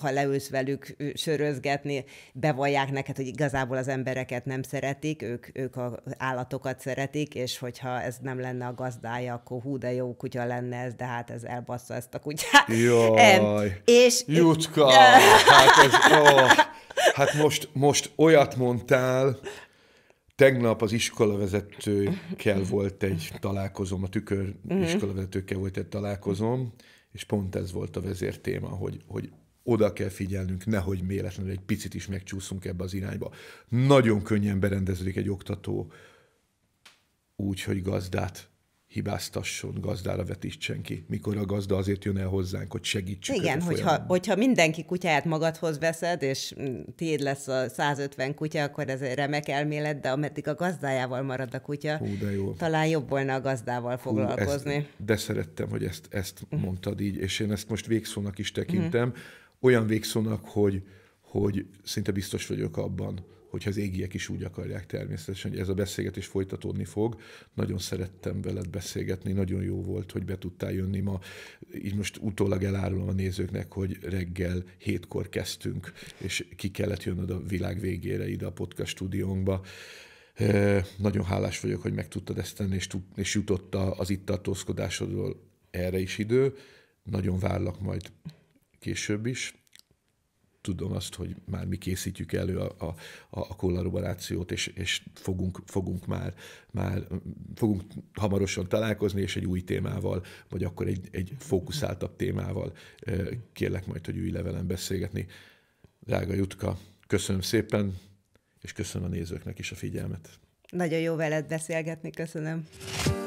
ha leülsz velük sörözgetni, bevallják neked, hogy igazából az embereket nem szeretik, ők, ők az állatokat szeretik, és hogyha ez nem lenne a gazdája, akkor hú, de jó kutya lenne ez, de hát ez elbassza ezt a kutyát. Jaj, em, és, Jutka! *laughs* hát, ez, oh, hát most, most olyat mondtál, Tegnap az iskolavezetőkkel mhm. volt egy mhm. találkozom, a tükör mhm. iskolavezetőkkel volt egy találkozom, és pont ez volt a vezértéma, hogy, hogy oda kell figyelnünk, nehogy méletlenül egy picit is megcsúszunk ebbe az irányba. Nagyon könnyen berendeződik egy oktató úgy, hogy gazdát hibáztasson, gazdára vetítsen ki, mikor a gazda azért jön el hozzánk, hogy segítsük. Igen, hogyha, hogyha mindenki kutyáját magadhoz veszed, és mm, tiéd lesz a 150 kutya, akkor ez egy remek elmélet, de ameddig a gazdájával marad a kutya, Hú, de jó. talán jobb volna a gazdával foglalkozni. Hú, ezt, de szerettem, hogy ezt, ezt mhm. mondtad így, és én ezt most végszónak is mhm. tekintem, mm. olyan végszónak, hogy, hogy szinte biztos vagyok abban, hogyha az égiek is úgy akarják természetesen, hogy ez a beszélgetés folytatódni fog. Nagyon szerettem veled beszélgetni, nagyon jó volt, hogy be tudtál jönni ma. Így most utólag elárulom a nézőknek, hogy reggel hétkor kezdtünk, és ki kellett jönnöd a világ végére ide a podcast stúdiónkba. Nagyon hálás vagyok, hogy meg tudtad ezt tenni, és, tud, és jutott az itt tartózkodásodról erre is idő. Nagyon várlak majd később is tudom azt, hogy már mi készítjük elő a, a, a kollaborációt, és, és fogunk, fogunk már, már fogunk hamarosan találkozni, és egy új témával, vagy akkor egy, egy fókuszáltabb témával kérlek majd, hogy ülj levelem beszélgetni. Drága Jutka, köszönöm szépen, és köszönöm a nézőknek is a figyelmet. Nagyon jó veled beszélgetni, köszönöm.